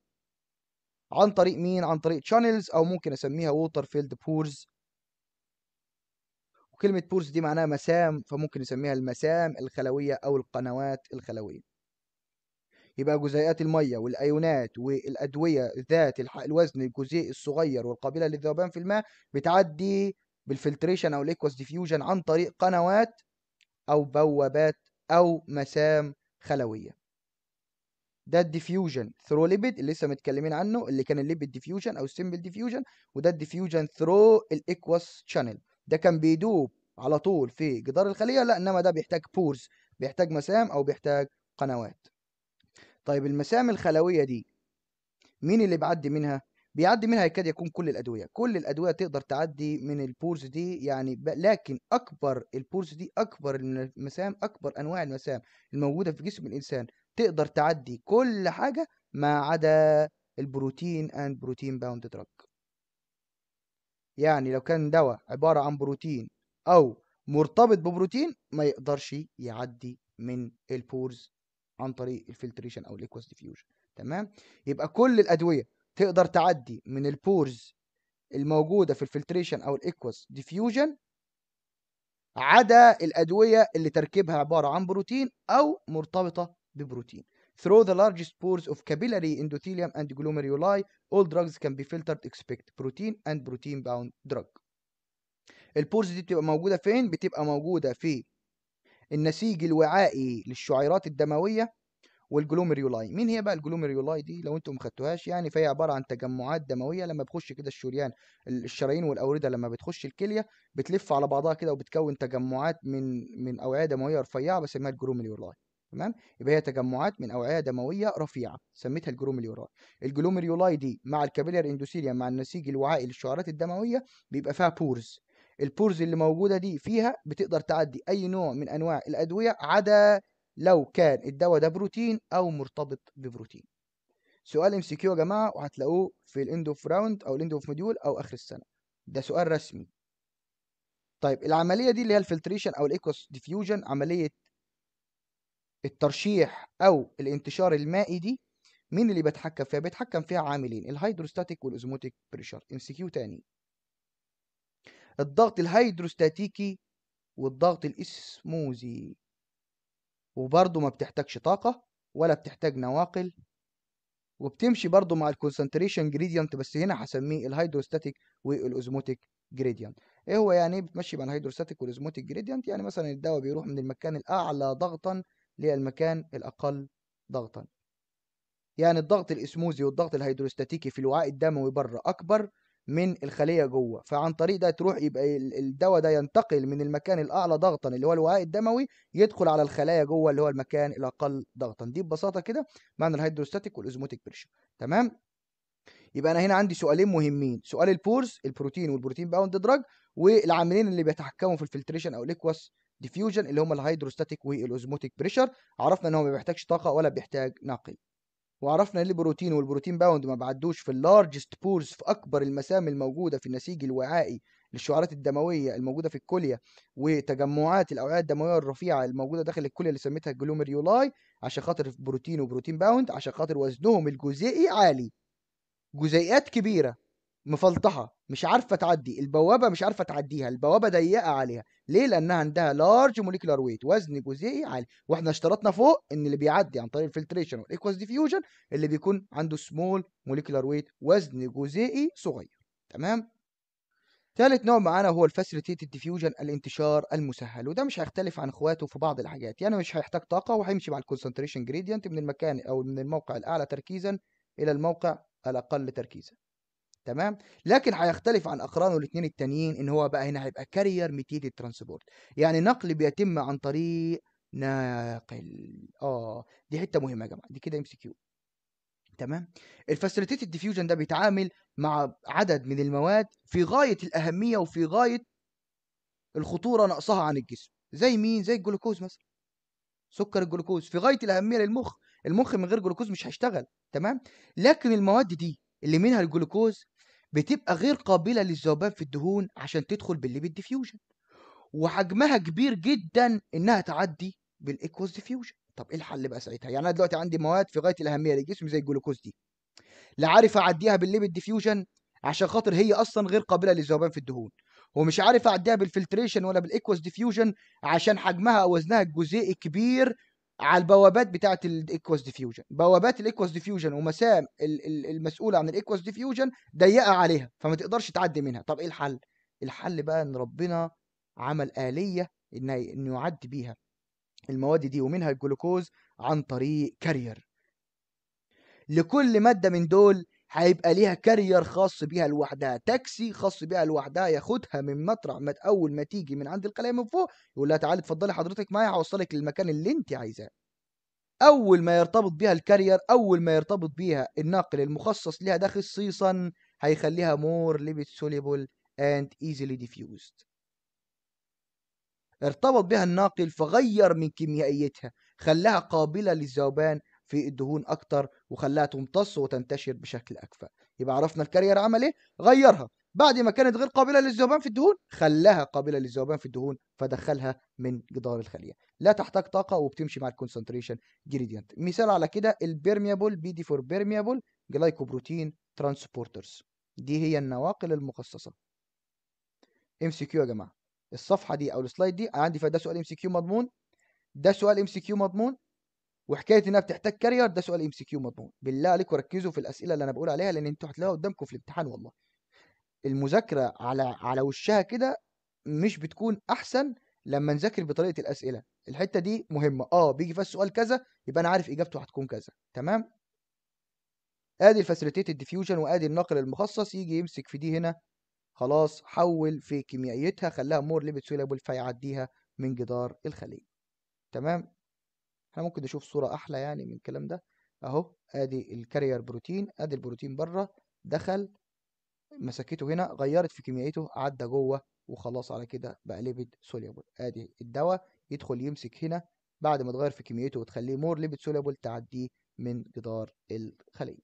عن طريق مين عن طريق شانلز او ممكن اسميها ووتر فيلد بورز وكلمة بورس دي معناها مسام فممكن نسميها المسام الخلوية أو القنوات الخلوية يبقى جزيئات المية والأيونات والأدوية ذات الوزن الجزيء الصغير والقابلة للذوبان في الماء بتعدي بالفلتريشن أو الإيكوس ديفيوجن عن طريق قنوات أو بوابات أو مسام خلوية ده الديفيوجن ثرو ليبيد اللي لسه متكلمين عنه اللي كان الليبيد ديفيوجن او السمبل ديفيوجن وده الديفيوجن ثرو الاكواس شانل ده كان بيدوب على طول في جدار الخليه لا انما ده بيحتاج بورز بيحتاج مسام او بيحتاج قنوات طيب المسام الخلويه دي مين اللي بيعدي منها بيعدي منها يكاد يكون كل الادويه كل الادويه تقدر تعدي من البورز دي يعني ب... لكن اكبر البورز دي اكبر من المسام اكبر انواع المسام الموجوده في جسم الانسان تقدر تعدي كل حاجه ما عدا البروتين اند بروتين باوند دراج يعني لو كان دواء عبارة عن بروتين أو مرتبط ببروتين ما يقدرش يعدي من البورز عن طريق الفلتريشن أو الإكواس ديفيوجن تمام يبقى كل الأدوية تقدر تعدي من البورز الموجودة في الفلتريشن أو الإكواس ديفيوجن عدا الأدوية اللي تركيبها عبارة عن بروتين أو مرتبطة ببروتين Through the large pores of capillary endothelium and glomeruli, all drugs can be filtered expect protein and protein bound drug. البورز دي بتبقى موجودة فين؟ بتبقى موجودة في النسيج الوعائي للشعيرات الدموية والجلوميريولاي مين هي بقى الجلوميريولاي دي لو انتم خدتوهاش يعني فهي عباره عن تجمعات دمويه لما بخش كده الشريان الشرايين والاورده لما بتخش الكليه بتلف على بعضها كده وبتكون تجمعات من من اوعيه دمويه رفيعه بسميها الجلوميريولاي تمام يبقى هي تجمعات من اوعيه دمويه رفيعه سميتها الجلوميرولاي الجلوميرولاي دي مع الكابيلر اندوثيليوم مع النسيج الوعائي للشعيرات الدمويه بيبقى فيها بورز البورز اللي موجوده دي فيها بتقدر تعدي اي نوع من انواع الادويه عدا لو كان الدواء ده بروتين او مرتبط ببروتين سؤال ام سي كيو يا جماعه وهتلاقوه في الاند اوف راوند او الاند اوف موديول او اخر السنه ده سؤال رسمي طيب العمليه دي اللي هي الفلتريشن او الايكوس ديفيوجن عمليه الترشيح او الانتشار المائي دي مين اللي بيتحكم فيها بيتحكم فيها عاملين الهيدروستاتيك والاوزموتيك بريشر ام سي كيو تاني الضغط الهيدروستاتيكي والضغط الاسموزي وبرضه ما بتحتاجش طاقه ولا بتحتاج نواقل وبتمشي برضه مع الكونسنتريشن جريدينت بس هنا هسميه الهيدروستاتيك والاوزموتيك جريدينت ايه هو يعني بتمشي مع الهيدروستاتيك والاوزموتيك جريدينت يعني مثلا الدواء بيروح من المكان الاعلى ضغطا للمكان الأقل ضغطا يعني الضغط الاسموزي والضغط الهيدروستاتيكي في الوعاء الدموي بره أكبر من الخلية جوه فعن طريق ده تروح يبقى الدواء ده ينتقل من المكان الأعلى ضغطا اللي هو الوعاء الدموي يدخل على الخلايا جوه اللي هو المكان الأقل ضغطا دي ببساطة كده معنى الهيدروستاتيك والأزموتيك بريشر تمام يبقى انا هنا عندي سؤالين مهمين سؤال البورز البروتين والبروتين باوند دراج والعاملين اللي بيتحكموا في الفلتريشن او الاكواس ديفيوجن اللي هم الهيدروستاتيك والاوزموتيك بريشر عرفنا ان هو ما بيحتاجش طاقه ولا بيحتاج نقل وعرفنا ان البروتين والبروتين باوند ما بعدوش في اللارجست بورز في اكبر المسام الموجوده في النسيج الوعائي للشعيرات الدمويه الموجوده في الكليه وتجمعات الاوعيه الدمويه الرفيعه الموجوده داخل الكليه اللي سميتها الجلوميريولاي عشان خاطر بروتين وبروتين باوند عشان خاطر وزنهم الجزيئي عالي جزيئات كبيره مفلطحه مش عارفه تعدي البوابه مش عارفه تعديها البوابه ضيقه عليها ليه لانها عندها لارج موليكولار ويت وزن جزيئي عالي واحنا اشترطنا فوق ان اللي بيعدي عن طريق الفلتريشن والايكوز ديفيوجن اللي بيكون عنده سمول موليكولار ويت وزن جزيئي صغير تمام ثالث نوع معانا هو الفاسيليتيتد ديفيوجن الانتشار المسهل وده مش هيختلف عن اخواته في بعض الحاجات يعني مش هيحتاج طاقه وهيمشي مع الكونسنتريشن جريدينت من المكان او من الموقع الاعلى تركيزا الى الموقع الاقل تركيزا تمام لكن هيختلف عن اقرانه الاثنين التانيين ان هو بقى هنا هيبقى كارير ميتيد ترانسبورت يعني نقل بيتم عن طريق ناقل اه دي حته مهمه يا جماعه دي كده ام سي كيو تمام الفاسيليتيتد ديفيوجن ده بيتعامل مع عدد من المواد في غايه الاهميه وفي غايه الخطوره نقصها عن الجسم زي مين زي الجلوكوز مثلا سكر الجلوكوز في غايه الاهميه للمخ المخ من غير جلوكوز مش هيشتغل تمام لكن المواد دي اللي منها الجلوكوز بتبقى غير قابلة للذوبان في الدهون عشان تدخل بالليبيد ديفيوجن وحجمها كبير جدا انها تعدي بالايكوز ديفيوجن طب ايه الحل بقى ساعتها يعني انا دلوقتي عندي مواد في غايه الاهميه للجسم زي الجلوكوز دي لا عارف اعديها بالليبيد ديفيوجن عشان خاطر هي اصلا غير قابله للذوبان في الدهون ومش عارف اعديها بالفلتريشن ولا بالايكوز ديفيوجن عشان حجمها او وزنها الجزيئي كبير على البوابات بتاعه الايكوس ديفيوجن بوابات الايكوس ديفيوجن ومسام المسؤوله عن الايكوس ديفيوجن ضيقه عليها فما تقدرش تعدي منها طب ايه الحل الحل بقى ان ربنا عمل آلية ان انه يعدي بيها المواد دي ومنها الجلوكوز عن طريق كارير لكل مادة من دول هيبقى ليها كارير خاص بيها لوحدها تاكسي خاص بيها لوحدها ياخدها من مطرح ما اول ما تيجي من عند القلايه من فوق يقول لها تعالي اتفضلي حضرتك معايا هوصلك للمكان اللي انت عايزاه اول ما يرتبط بيها الكارير اول ما يرتبط بيها الناقل المخصص ليها ده خصيصا هيخليها مور ليبت سوليبل اند ايزلي ديفيوزد ارتبط بها الناقل فغير من كيميائيتها خلاها قابلة للذوبان في الدهون اكتر وخلاها تمتص وتنتشر بشكل اكفأ يبقى عرفنا الكارير عمل ايه غيرها بعد ما كانت غير قابله للذوبان في الدهون خلاها قابله للذوبان في الدهون فدخلها من جدار الخليه لا تحتاج طاقه وبتمشي مع الكونسنتريشن جريدينت مثال على كده البيرميابل بي دي فور بيرميابل جلايكوبروتين ترانسبورترز دي هي النواقل المخصصه ام سي كيو يا جماعه الصفحه دي او السلايد دي عندي فيها ده سؤال ام سي كيو مضمون ده سؤال ام سي كيو مضمون وحكايه انها بتحتاج كارير ده سؤال ام سي كيو مضمون بالله عليكم ركزوا في الاسئله اللي انا بقول عليها لان انتوا هتلاقوها قدامكم في الامتحان والله المذاكره على على وشها كده مش بتكون احسن لما نذاكر بطريقه الاسئله الحته دي مهمه اه بيجي فيها السؤال كذا يبقى انا عارف اجابته هتكون كذا تمام ادي الفاسيليتيت ديفيوجن وادي النقل المخصص يجي يمسك في دي هنا خلاص حول في كيميائيتها خلاها مور ليبيد سولابل فيعديها من جدار الخليه تمام احنا ممكن نشوف صورة احلى يعني من الكلام ده اهو ادي الكارير بروتين ادي البروتين بره دخل مسكته هنا غيرت في كيميائيته عدى جوه وخلاص على كده بقى ليبيد سوليبل ادي الدواء يدخل يمسك هنا بعد ما تغير في كميته وتخليه مور ليبيد سوليبل تعديه من جدار الخليه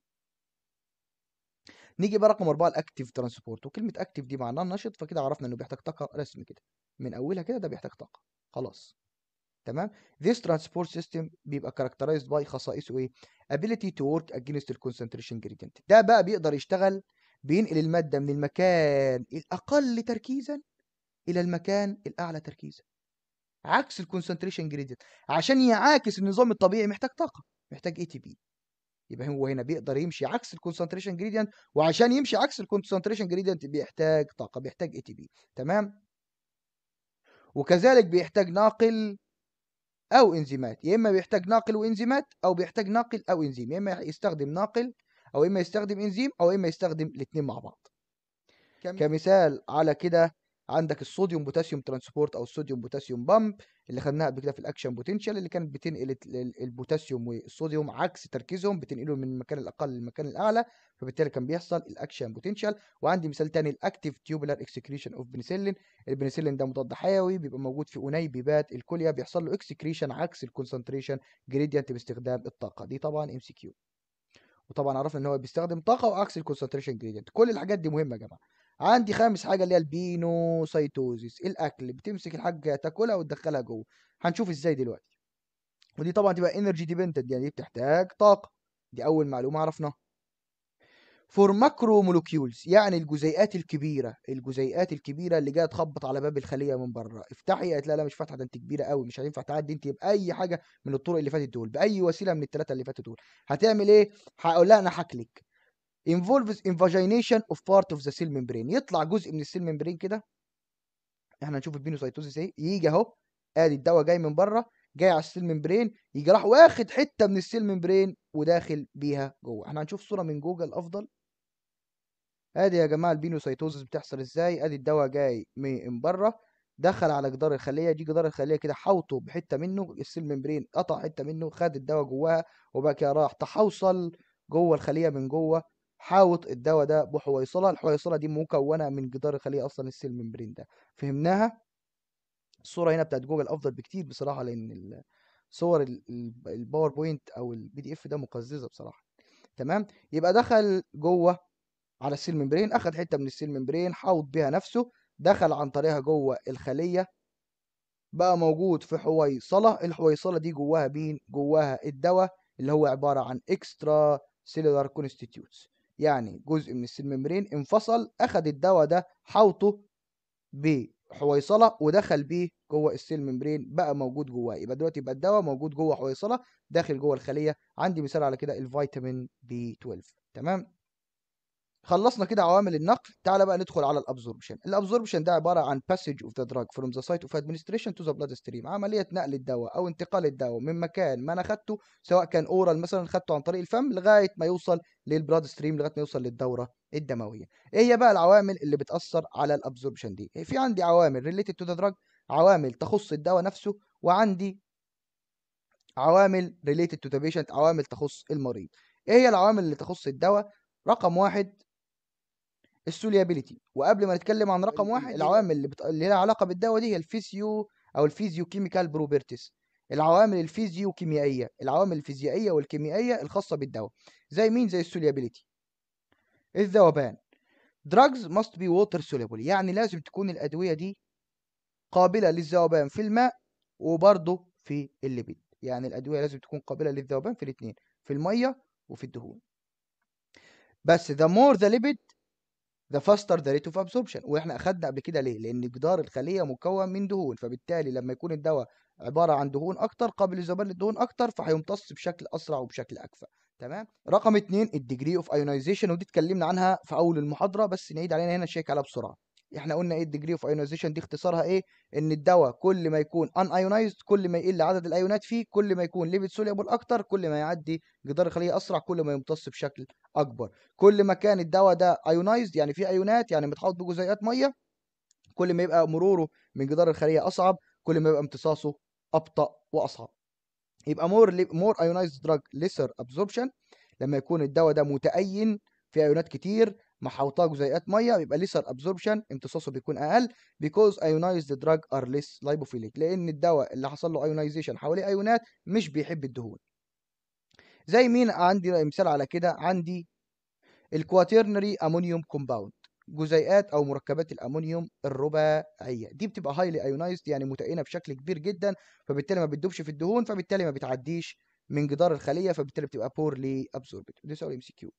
نيجي بقى رقم أربعة الأكتيف ترانسبورت وكلمة أكتيف دي معناها نشط فكده عرفنا إنه بيحتاج طاقة رسم كده من أولها كده ده بيحتاج طاقة خلاص تمام this transport system بيبقى characterized by خصائصه ايه ability to work against the concentration gradient ده بقى بيقدر يشتغل بينقل المادة من المكان الأقل تركيزا إلى المكان الأعلى تركيزا عكس الكونسنتريشن جريدنت عشان يعاكس النظام الطبيعي محتاج طاقة محتاج اي تي بي يبقى هو هنا بيقدر يمشي عكس الكونسنتريشن جريدنت وعشان يمشي عكس الكونسنتريشن جريدنت بيحتاج طاقة بيحتاج اي تي بي تمام وكذلك بيحتاج ناقل او انزيمات يا اما بيحتاج ناقل وانزيمات او بيحتاج ناقل او انزيم يا اما يستخدم ناقل او اما يستخدم انزيم او اما يستخدم الاثنين مع بعض كمثال على كده عندك الصوديوم بوتاسيوم ترانسبورت او الصوديوم بوتاسيوم بامب اللي خدناها قبل كده في الاكشن بوتنشال اللي كانت بتنقل البوتاسيوم والصوديوم عكس تركيزهم بتنقله من المكان الاقل للمكان الاعلى فبالتالي كان بيحصل الاكشن بوتنشال وعندي مثال تاني الاكتيف تيوبلر اكسكريشن اوف بنسلين البنسلين ده مضاد حيوي بيبقى موجود في انيبيبات الكليه بيحصل له اكسكريشن عكس الكونسنتريشن جريدينت باستخدام الطاقه دي طبعا ام سي كيو وطبعا عرفنا ان هو بيستخدم طاقه وعكس الكونسنتريشن جريدينت كل الحاجات دي مهمه يا جماعه عندي خامس حاجه اللي هي البينوسايتوزيس إيه الاكل بتمسك الحاجه تاكلها وتدخلها جوه هنشوف ازاي دلوقتي ودي طبعا تبقى انرجي ديبندنت يعني دي بتحتاج طاقه دي اول معلومه عرفناها فور ماكرو مولوكيولز يعني الجزيئات الكبيره الجزيئات الكبيره اللي جايه تخبط على باب الخليه من بره افتحي قالت لا لا مش فاتحه ده انت كبيره قوي مش هينفع تعدي انت باي حاجه من الطرق اللي فاتت دول باي وسيله من الثلاثه اللي فاتت دول هتعمل ايه هقول لها انا هاكلك involves invagination of part of the cell membrane يطلع جزء من السيل ممبرين كده احنا هنشوف البينوسايتوزيس ايه يجي اهو ادي الدواء جاي من بره جاي على السيل ممبرين يجي راح واخد حته من السيل ممبرين وداخل بيها جوه احنا هنشوف صوره من جوجل افضل ادي يا جماعه البينوسايتوزيس بتحصل ازاي ادي الدواء جاي من بره دخل على جدار الخليه دي جدار الخليه كده حوطه بحته منه السيل ممبرين قطع حته منه خد الدواء جواها وبقى كده راح تحوصل جوه الخليه من جوه حاوط الدواء ده بحويصله الحويصله دي مكونه من جدار الخلية اصلا السيل ممبرين ده فهمناها الصوره هنا بتاعت جوجل افضل بكتير بصراحه لان صور الباوربوينت او البي دي اف ده مقززه بصراحه تمام يبقى دخل جوه على السيل ممبرين اخد حته من السيل ممبرين حاوط بيها نفسه دخل عن طريقها جوه الخليه بقى موجود في حويصله الحويصله دي جواها بين جواها الدواء اللي هو عباره عن اكسترا سيلولار كونستيتيوتس يعني جزء من السيل انفصل اخد الدواء ده حوطه بحويصله ودخل بيه جوه السيل بقى موجود جواه يبقى دلوقتي يبقى الدواء موجود جوه حويصله داخل جوه الخليه عندي مثال على كده الفيتامين بي 12 تمام خلصنا كده عوامل النقل تعالى بقى ندخل على الابزوربشن الابزوربشن ده عباره عن باسج اوف ذا دراج فروم ذا سايت اوف ادمنستريشن تو ذا بلاد ستريم عمليه نقل الدواء او انتقال الدواء من مكان ما انا اخذته سواء كان اورال مثلا اخذته عن طريق الفم لغايه ما يوصل للبلاد ستريم لغايه ما يوصل للدوره الدمويه ايه هي بقى العوامل اللي بتاثر على الابزوربشن دي في عندي عوامل ريليتد تو ذا دراج عوامل تخص الدواء نفسه وعندي عوامل ريليتد تو ذا بيشنت عوامل تخص المريض ايه هي العوامل اللي تخص الدواء رقم واحد السوليابيليتي وقبل ما نتكلم عن رقم واحد العوامل اللي, بت... اللي لها علاقه بالدواء دي هي الفيسيو او الفيزيو كيميكال بروبرتيز العوامل الفيزيو كيميائيه العوامل الفيزيائيه والكيميائيه الخاصه بالدواء زي مين زي السوليابيليتي الذوبان drugs must be water soluble يعني لازم تكون الادويه دي قابله للذوبان في الماء وبرضه في الليبيد يعني الادويه لازم تكون قابله للذوبان في الاثنين في الميه وفي الدهون بس the more the lipid the faster the rate of absorption واحنا اخدنا قبل كده ليه لان جدار الخليه مكون من دهون فبالتالي لما يكون الدواء عباره عن دهون اكتر قابل للذوبان للدهون اكتر فهيمتص بشكل اسرع وبشكل اكفى تمام رقم اتنين الديجري اوف ايونايزيشن ودي اتكلمنا عنها في اول المحاضره بس نعيد علينا هنا شيك عليها بسرعه احنا قلنا ايه الديجري اوف ايونايزيشن دي اختصارها ايه ان الدواء كل ما يكون ان ايونايزد كل ما يقل عدد الايونات فيه كل ما يكون ليبيد سوليبل اكتر كل ما يعدي جدار الخليه اسرع كل ما يمتص بشكل اكبر كل ما كان الدواء ده ايونايزد يعني فيه ايونات يعني متحوط بجزيئات ميه كل ما يبقى مروره من جدار الخليه اصعب كل ما يبقى امتصاصه ابطا واصعب يبقى مور مور ايونايزد دراج ليسر ابزوربشن لما يكون الدواء ده متأين فيه ايونات كتير محوطاه جزيئات ميه بيبقى ليسر ابزوربشن امتصاصه بيكون اقل بيكوز ايونايزد دراج ار ليس لايبوفيليك لان الدواء اللي حصل له ايونايزيشن حواليه ايونات مش بيحب الدهون زي مين عندي مثال على كده عندي الكواترنري امونيوم كومباوند جزيئات او مركبات الامونيوم الرباعيه دي بتبقى هايلي ايونايزد يعني متقنه بشكل كبير جدا فبالتالي ما بتدوبش في الدهون فبالتالي ما بتعديش من جدار الخليه فبالتالي بتبقى بورلي ابزوربت ده سؤال ام سي كيو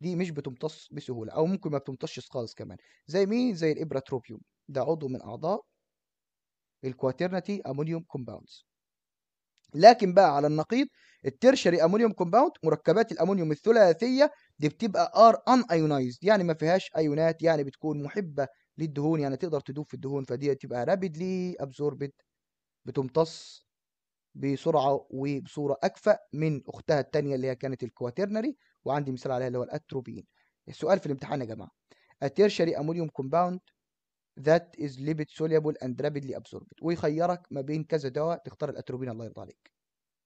دي مش بتمتص بسهولة أو ممكن ما بتمتصش خالص كمان زي مين زي الإبرة تروبيوم ده عضو من أعضاء الكواترنتي أمونيوم كومباوندز لكن بقى على النقيض الترشري امونيوم كومباوند مركبات الامونيوم الثلاثيه دي بتبقى ار ان ايونايزد يعني ما فيهاش ايونات يعني بتكون محبه للدهون يعني تقدر تدوب في الدهون فدي تبقى رابيدلي أبزوربت بتمتص بسرعه وبصوره اكفأ من اختها الثانيه اللي هي كانت الكواترنري وعندي مثال عليها اللي هو الاتروبين السؤال في الامتحان يا جماعه A tertiary ammonium compound that is lipid soluble and rapidly absorbed ويخيرك ما بين كذا دواء تختار الاتروبين الله يرضى عليك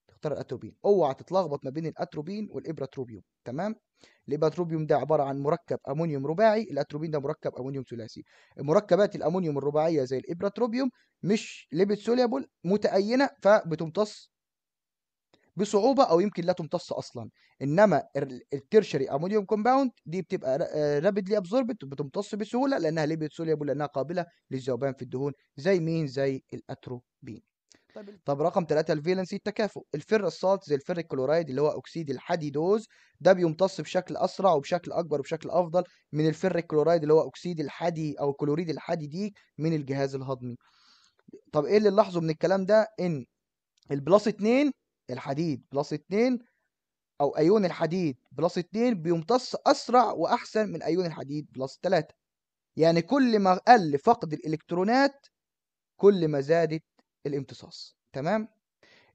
تختار الاتروبين اوعى تتلخبط ما بين الاتروبين والابراتروبيوم تمام الابراتروبيوم ده عباره عن مركب امونيوم رباعي الاتروبين ده مركب امونيوم ثلاثي مركبات الامونيوم الرباعيه زي الابراتروبيوم مش ليبيد سوليبل متأينه فبتمتص بصعوبه او يمكن لا تمتص اصلا انما التيرشري امونيوم كومباوند دي بتبقى رابيدلي آه، ابزوربت بتمتص بسهوله لانها ليبيد سوليبل لانها قابله للذوبان في الدهون زي مين زي الاتروبين طب, طب رقم ثلاثة الفيلنسي التكافؤ الفر السالت زي الفر الكلورايد اللي هو اكسيد الحديدوز ده بيمتص بشكل اسرع وبشكل اكبر وبشكل افضل من الفر الكلورايد اللي هو اكسيد الحدي او كلوريد دي من الجهاز الهضمي طب ايه اللي نلاحظه من الكلام ده ان البلس 2 الحديد بلس 2 او ايون الحديد بلس 2 بيمتص اسرع واحسن من ايون الحديد بلس 3 يعني كل ما قل فقد الالكترونات كل ما زادت الامتصاص تمام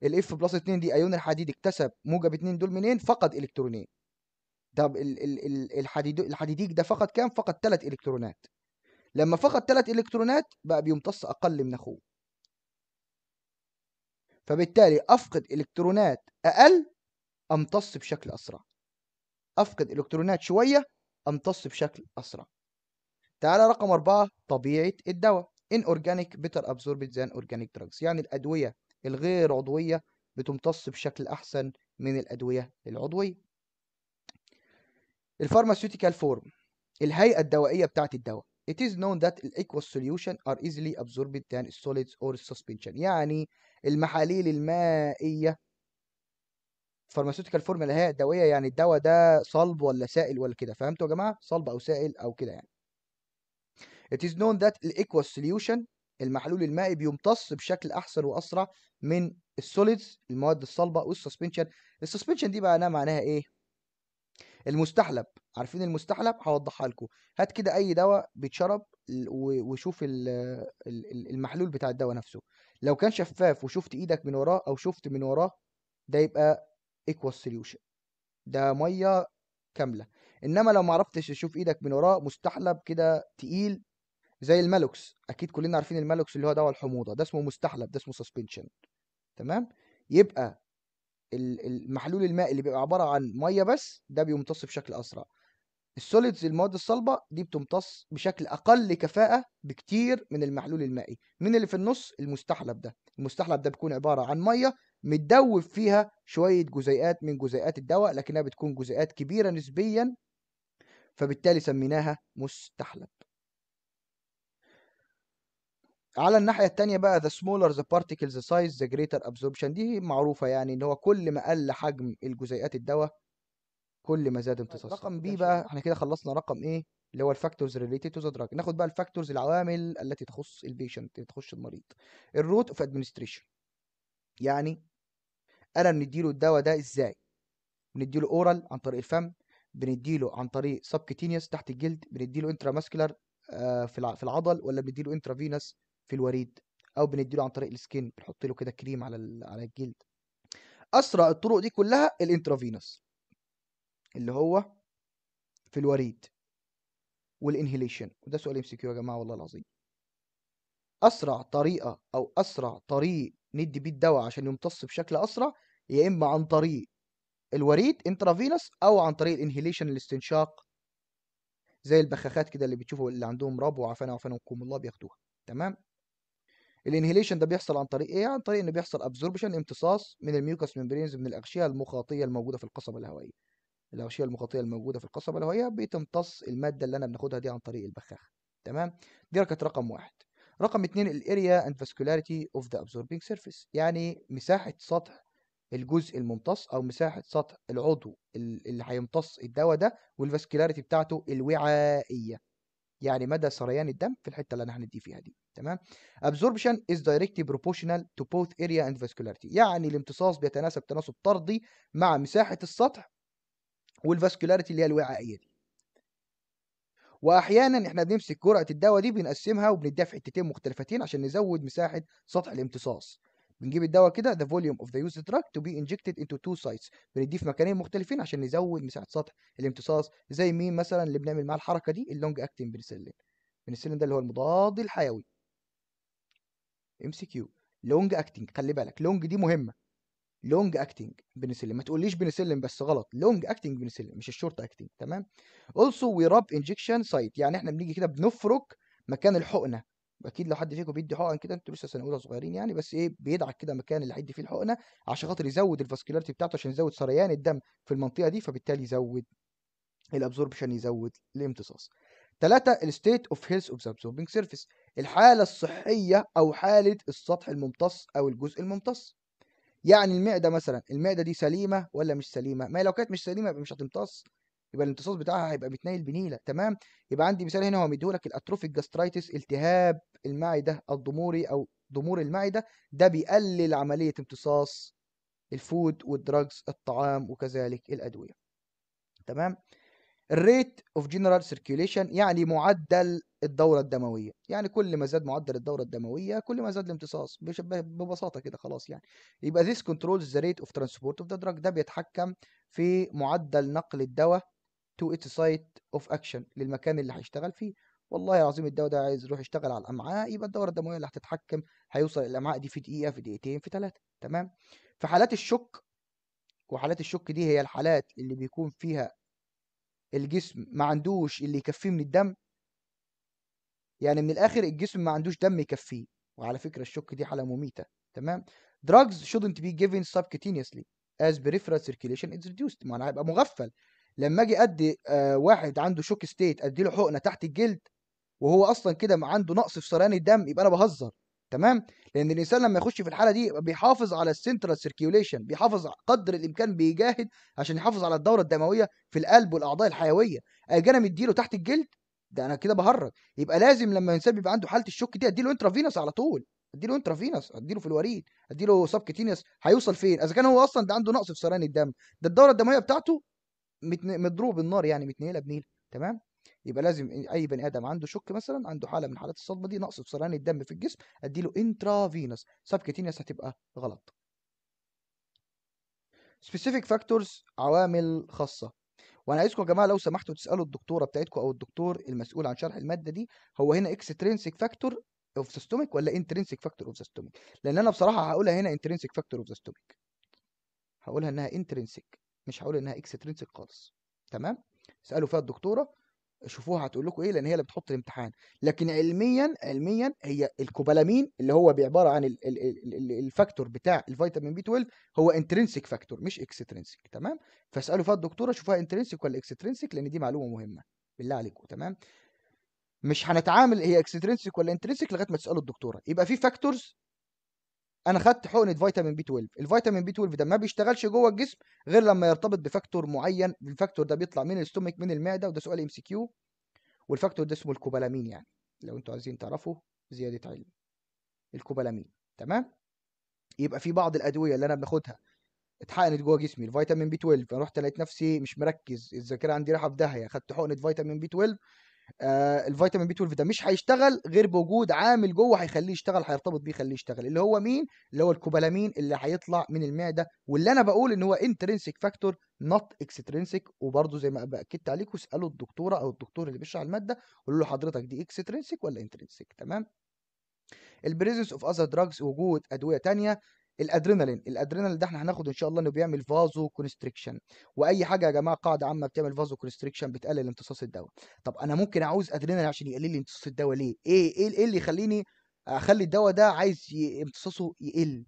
الاف بلس 2 دي ايون الحديد اكتسب موجب 2 دول منين فقد الكترونين طب الحديد الحديديك ده فقد كام فقد 3 الكترونات لما فقد 3 الكترونات بقى بيمتص اقل من اخوه فبالتالي افقد الكترونات اقل امتص بشكل اسرع افقد الكترونات شويه امتص بشكل اسرع تعالى رقم أربعة طبيعة الدواء ان اورجانيك بيتر ابزوربت ذان اورجانيك دراجز يعني الادويه الغير عضويه بتمتص بشكل احسن من الادويه العضويه الفارماسيوتيكال فورم الهيئه الدوائيه بتاعه الدواء It is known that the aqueous solution are easily absorbed than solids or suspension يعني المحاليل المائية فارماسيوتيكال فورمولا هي دواية يعني الدواء ده صلب ولا سائل ولا كده فهمتوا يا جماعة صلب أو سائل أو كده يعني It is known that aqueous solution المحلول المائي بيمتص بشكل أحسن وأسرع من السوليدز المواد الصلبة والسسبنشن السسبنشن دي بقى معناها إيه؟ المستحلب عارفين المستحلب هوضحها لكم هات كده اي دواء بيتشرب وشوف المحلول بتاع الدواء نفسه لو كان شفاف وشفت ايدك من وراه او شفت من وراه ده يبقى ايكوال سوليوشن ده ميه كامله انما لو ما عرفتش تشوف ايدك من وراه مستحلب كده تقيل زي المالوكس اكيد كلنا عارفين المالوكس اللي هو دواء الحموضه ده اسمه مستحلب ده اسمه سسبنشن تمام يبقى المحلول المائي اللي بيبقى عباره عن ميه بس ده بيمتص بشكل اسرع السوليدز المواد الصلبه دي بتمتص بشكل اقل كفاءه بكتير من المحلول المائي مين اللي في النص المستحلب ده المستحلب ده بيكون عباره عن ميه متدوب فيها شويه جزيئات من جزيئات الدواء لكنها بتكون جزيئات كبيره نسبيا فبالتالي سميناها مستحلب على الناحيه الثانيه بقى the smaller the particles the size the greater absorption دي معروفه يعني ان هو كل ما قل حجم الجزيئات الدواء كل ما زاد امتصاصها طيب، رقم بي بقى احنا كده خلصنا رقم ايه اللي هو الفاكتورز ريليتد تو ذا دراج ناخد بقى الفاكتورز العوامل التي تخص البيشنت اللي تخص المريض الروت اوف ادمنستريشن يعني انا بنديله الدواء ده ازاي بنديله اورال عن طريق الفم بنديله عن طريق سبكتينيوس تحت الجلد بنديله انترا آه، ماسكولار في العضل ولا بنديله فينوس في الوريد او بنديله عن طريق السكين بنحط له كده كريم على على الجلد اسرع الطرق دي كلها الانترافينوس اللي هو في الوريد والانهيليشن وده سؤال ام سي كيو يا جماعه والله العظيم اسرع طريقه او اسرع طريق ندي بيه الدواء عشان يمتص بشكل اسرع يا اما عن طريق الوريد انترافينوس او عن طريق الانهيليشن الاستنشاق زي البخاخات كده اللي بتشوفوا اللي عندهم ربو وعفانه وعفانه وقوم الله بياخدوها تمام الانهيليشن ده بيحصل عن طريق ايه عن طريق انه بيحصل ابزوربشن امتصاص من الميوكاس ممبرينز من الاغشيه المخاطيه الموجوده في القصبه الهوائيه الاغشيه المخاطيه الموجوده في القصبه الهوائيه بتمتص الماده اللي انا بناخدها دي عن طريق البخاخ تمام دي كانت رقم واحد رقم اتنين الاريا اند فاسكولاريتي اوف ذا ابزوربينج سيرفيس يعني مساحه سطح الجزء الممتص او مساحه سطح العضو اللي هيمتص الدواء ده والفاسكولاريتي بتاعته الوعائيه يعني مدى سريان الدم في الحته اللي انا هندي فيها دي تمام absorption is directly proportional to both area and vascularity يعني الامتصاص بيتناسب تناسب طردي مع مساحة السطح والفاسكولاريتي اللي هي الوعائية دي واحيانا احنا بنمسك جرعة الدواء دي بنقسمها وبنديها في حتتين مختلفتين عشان نزود مساحة سطح الامتصاص بنجيب الدواء كده the volume of the used drug to be injected into two sites بنديه في مكانين مختلفين عشان نزود مساحة سطح الامتصاص زي مين مثلا اللي بنعمل معاه الحركة دي اللونج اكتين بنسلين بنسلين ده اللي هو المضاد الحيوي ام سي كيو لونج اكتنج خلي بالك لونج دي مهمه لونج اكتنج بنسلم ما تقوليش بنسلم بس غلط لونج اكتنج بنسلم مش الشورت اكتنج تمام اولسو وي راب انجكشن سايت يعني احنا بنيجي كده بنفرك مكان الحقنه اكيد لو حد فيكم بيدي حقن كده انتوا لسه سنه اولى صغيرين يعني بس ايه بيدعك كده مكان اللي هيدي فيه الحقنه عشان خاطر يزود الفاسكولاريتي بتاعته عشان يزود سريان الدم في المنطقه دي فبالتالي يزود الابزوربشن يزود الامتصاص ثلاثة الستيت اوف هيلث اوف the absorbing سيرفيس الحالة الصحية أو حالة السطح الممتص أو الجزء الممتص يعني المعدة مثلا المعدة دي سليمة ولا مش سليمة ما هي لو كانت مش سليمة يبقى مش هتمتص يبقى الامتصاص بتاعها هيبقى متنيل بنيلة تمام يبقى عندي مثال هنا هو مديهولك الاتروفيك جاسترايتس التهاب المعدة الضموري أو ضمور المعدة ده بيقلل عملية امتصاص الفود والدراجز الطعام وكذلك الأدوية تمام الريت اوف جنرال سيركيوليشن يعني معدل الدوره الدمويه يعني كل ما زاد معدل الدوره الدمويه كل ما زاد الامتصاص ببساطه كده خلاص يعني يبقى ذيس كنترولز ذا ريت اوف ترانسبورت اوف ذا دراج ده بيتحكم في معدل نقل الدواء تو اتس سايت اوف اكشن للمكان اللي هيشتغل فيه والله العظيم الدواء ده عايز يروح يشتغل على الامعاء يبقى الدوره الدمويه اللي هتتحكم هيوصل الامعاء دي في دقيقه في دقيقتين في ثلاثه تمام في حالات الشك وحالات الشك دي هي الحالات اللي بيكون فيها الجسم ما عندوش اللي يكفيه من الدم يعني من الاخر الجسم ما عندوش دم يكفيه وعلى فكره الشوك دي حاله مميته تمام drugs shouldn't be given subcutaneously as peripheral circulation is reduced ما انا هيبقى مغفل لما اجي ادي آه واحد عنده شوك ستيت ادي له حقنه تحت الجلد وهو اصلا كده عنده نقص في سريان الدم يبقى انا بهزر تمام لان الانسان لما يخش في الحاله دي بيحافظ على السنترال سيركيوليشن بيحافظ قدر الامكان بيجاهد عشان يحافظ على الدوره الدمويه في القلب والاعضاء الحيويه اجي انا مديله تحت الجلد ده انا كده بهرج يبقى لازم لما الانسان بيبقى عنده حاله الشك دي اديله فينس على طول اديله فينس اديله في الوريد اديله سبكتينيوس هيوصل فين اذا كان هو اصلا ده عنده نقص في سريان الدم ده الدوره الدمويه بتاعته مضروب النار يعني متنيله بنيله تمام يبقى لازم اي بني ادم عنده شك مثلا عنده حاله من حالات الصدمه دي نقص في سريان الدم في الجسم اديله فينوس سبكتينيوس هتبقى غلط سبيسيفيك فاكتورز عوامل خاصه وانا عايزكم يا جماعه لو سمحتوا تسالوا الدكتوره بتاعتكم او الدكتور المسؤول عن شرح الماده دي هو هنا اكسترينسيك فاكتور اوف ذا ستوميك ولا انترينسيك فاكتور اوف ذا ستوميك لان انا بصراحه هقولها هنا انترينسيك فاكتور اوف ذا ستوميك هقولها انها انترينسيك مش هقول انها اكسترينسيك خالص تمام اسالوا فيها الدكتوره شوفوها هتقول لكم ايه لان هي اللي بتحط الامتحان لكن علميا علميا هي الكوبالامين اللي هو عباره عن الفاكتور بتاع الفيتامين بي 12 هو انترنسيك فاكتور مش اكسترنسيك تمام فاسالوا فيها الدكتوره شوفوها انترنسيك ولا اكسترنسيك لان دي معلومه مهمه بالله عليكم تمام مش هنتعامل هي اكسترنسيك ولا انترنسيك لغايه ما تسالوا الدكتوره يبقى في فاكتورز انا خدت حقنه فيتامين بي 12 الفيتامين بي 12 ده ما بيشتغلش جوه الجسم غير لما يرتبط بفاكتور معين الفاكتور ده بيطلع من الاستومك من المعده وده سؤال ام سي كيو والفاكتور ده اسمه الكوبالامين يعني لو انتوا عايزين تعرفوا زياده علم الكوبالامين تمام يبقى في بعض الادويه اللي انا باخدها اتحقنت جوه جسمي الفيتامين بي 12 رحت لقيت نفسي مش مركز الذاكره عندي رايحه في داهيه خدت حقنه فيتامين بي 12 آه الفيتامين بي 12 ده مش هيشتغل غير بوجود عامل جوه هيخليه يشتغل هيرتبط بيه يخليه يشتغل اللي هو مين اللي هو الكوبالامين اللي هيطلع من المعده واللي انا بقول ان هو انترنسيك فاكتور نوت اكسترنسيك وبرده زي ما باكدت عليكم اسالوا الدكتوره او الدكتور اللي بيشرح الماده قولوا له حضرتك دي اكسترنسيك ولا انترنسيك تمام البريزنس اوف اذر دراجز وجود ادويه تانية الادرينالين الادرينالين ده احنا هناخده ان شاء الله انه بيعمل فازو كونستريكشن واي حاجه يا جماعه قاعده عامه بتعمل فازو كونستريكشن بتقلل امتصاص الدواء طب انا ممكن اعوز ادرينالين عشان يقلل لي امتصاص الدواء ليه ايه ايه, إيه اللي يخليني اخلي الدواء ده عايز امتصاصه يقل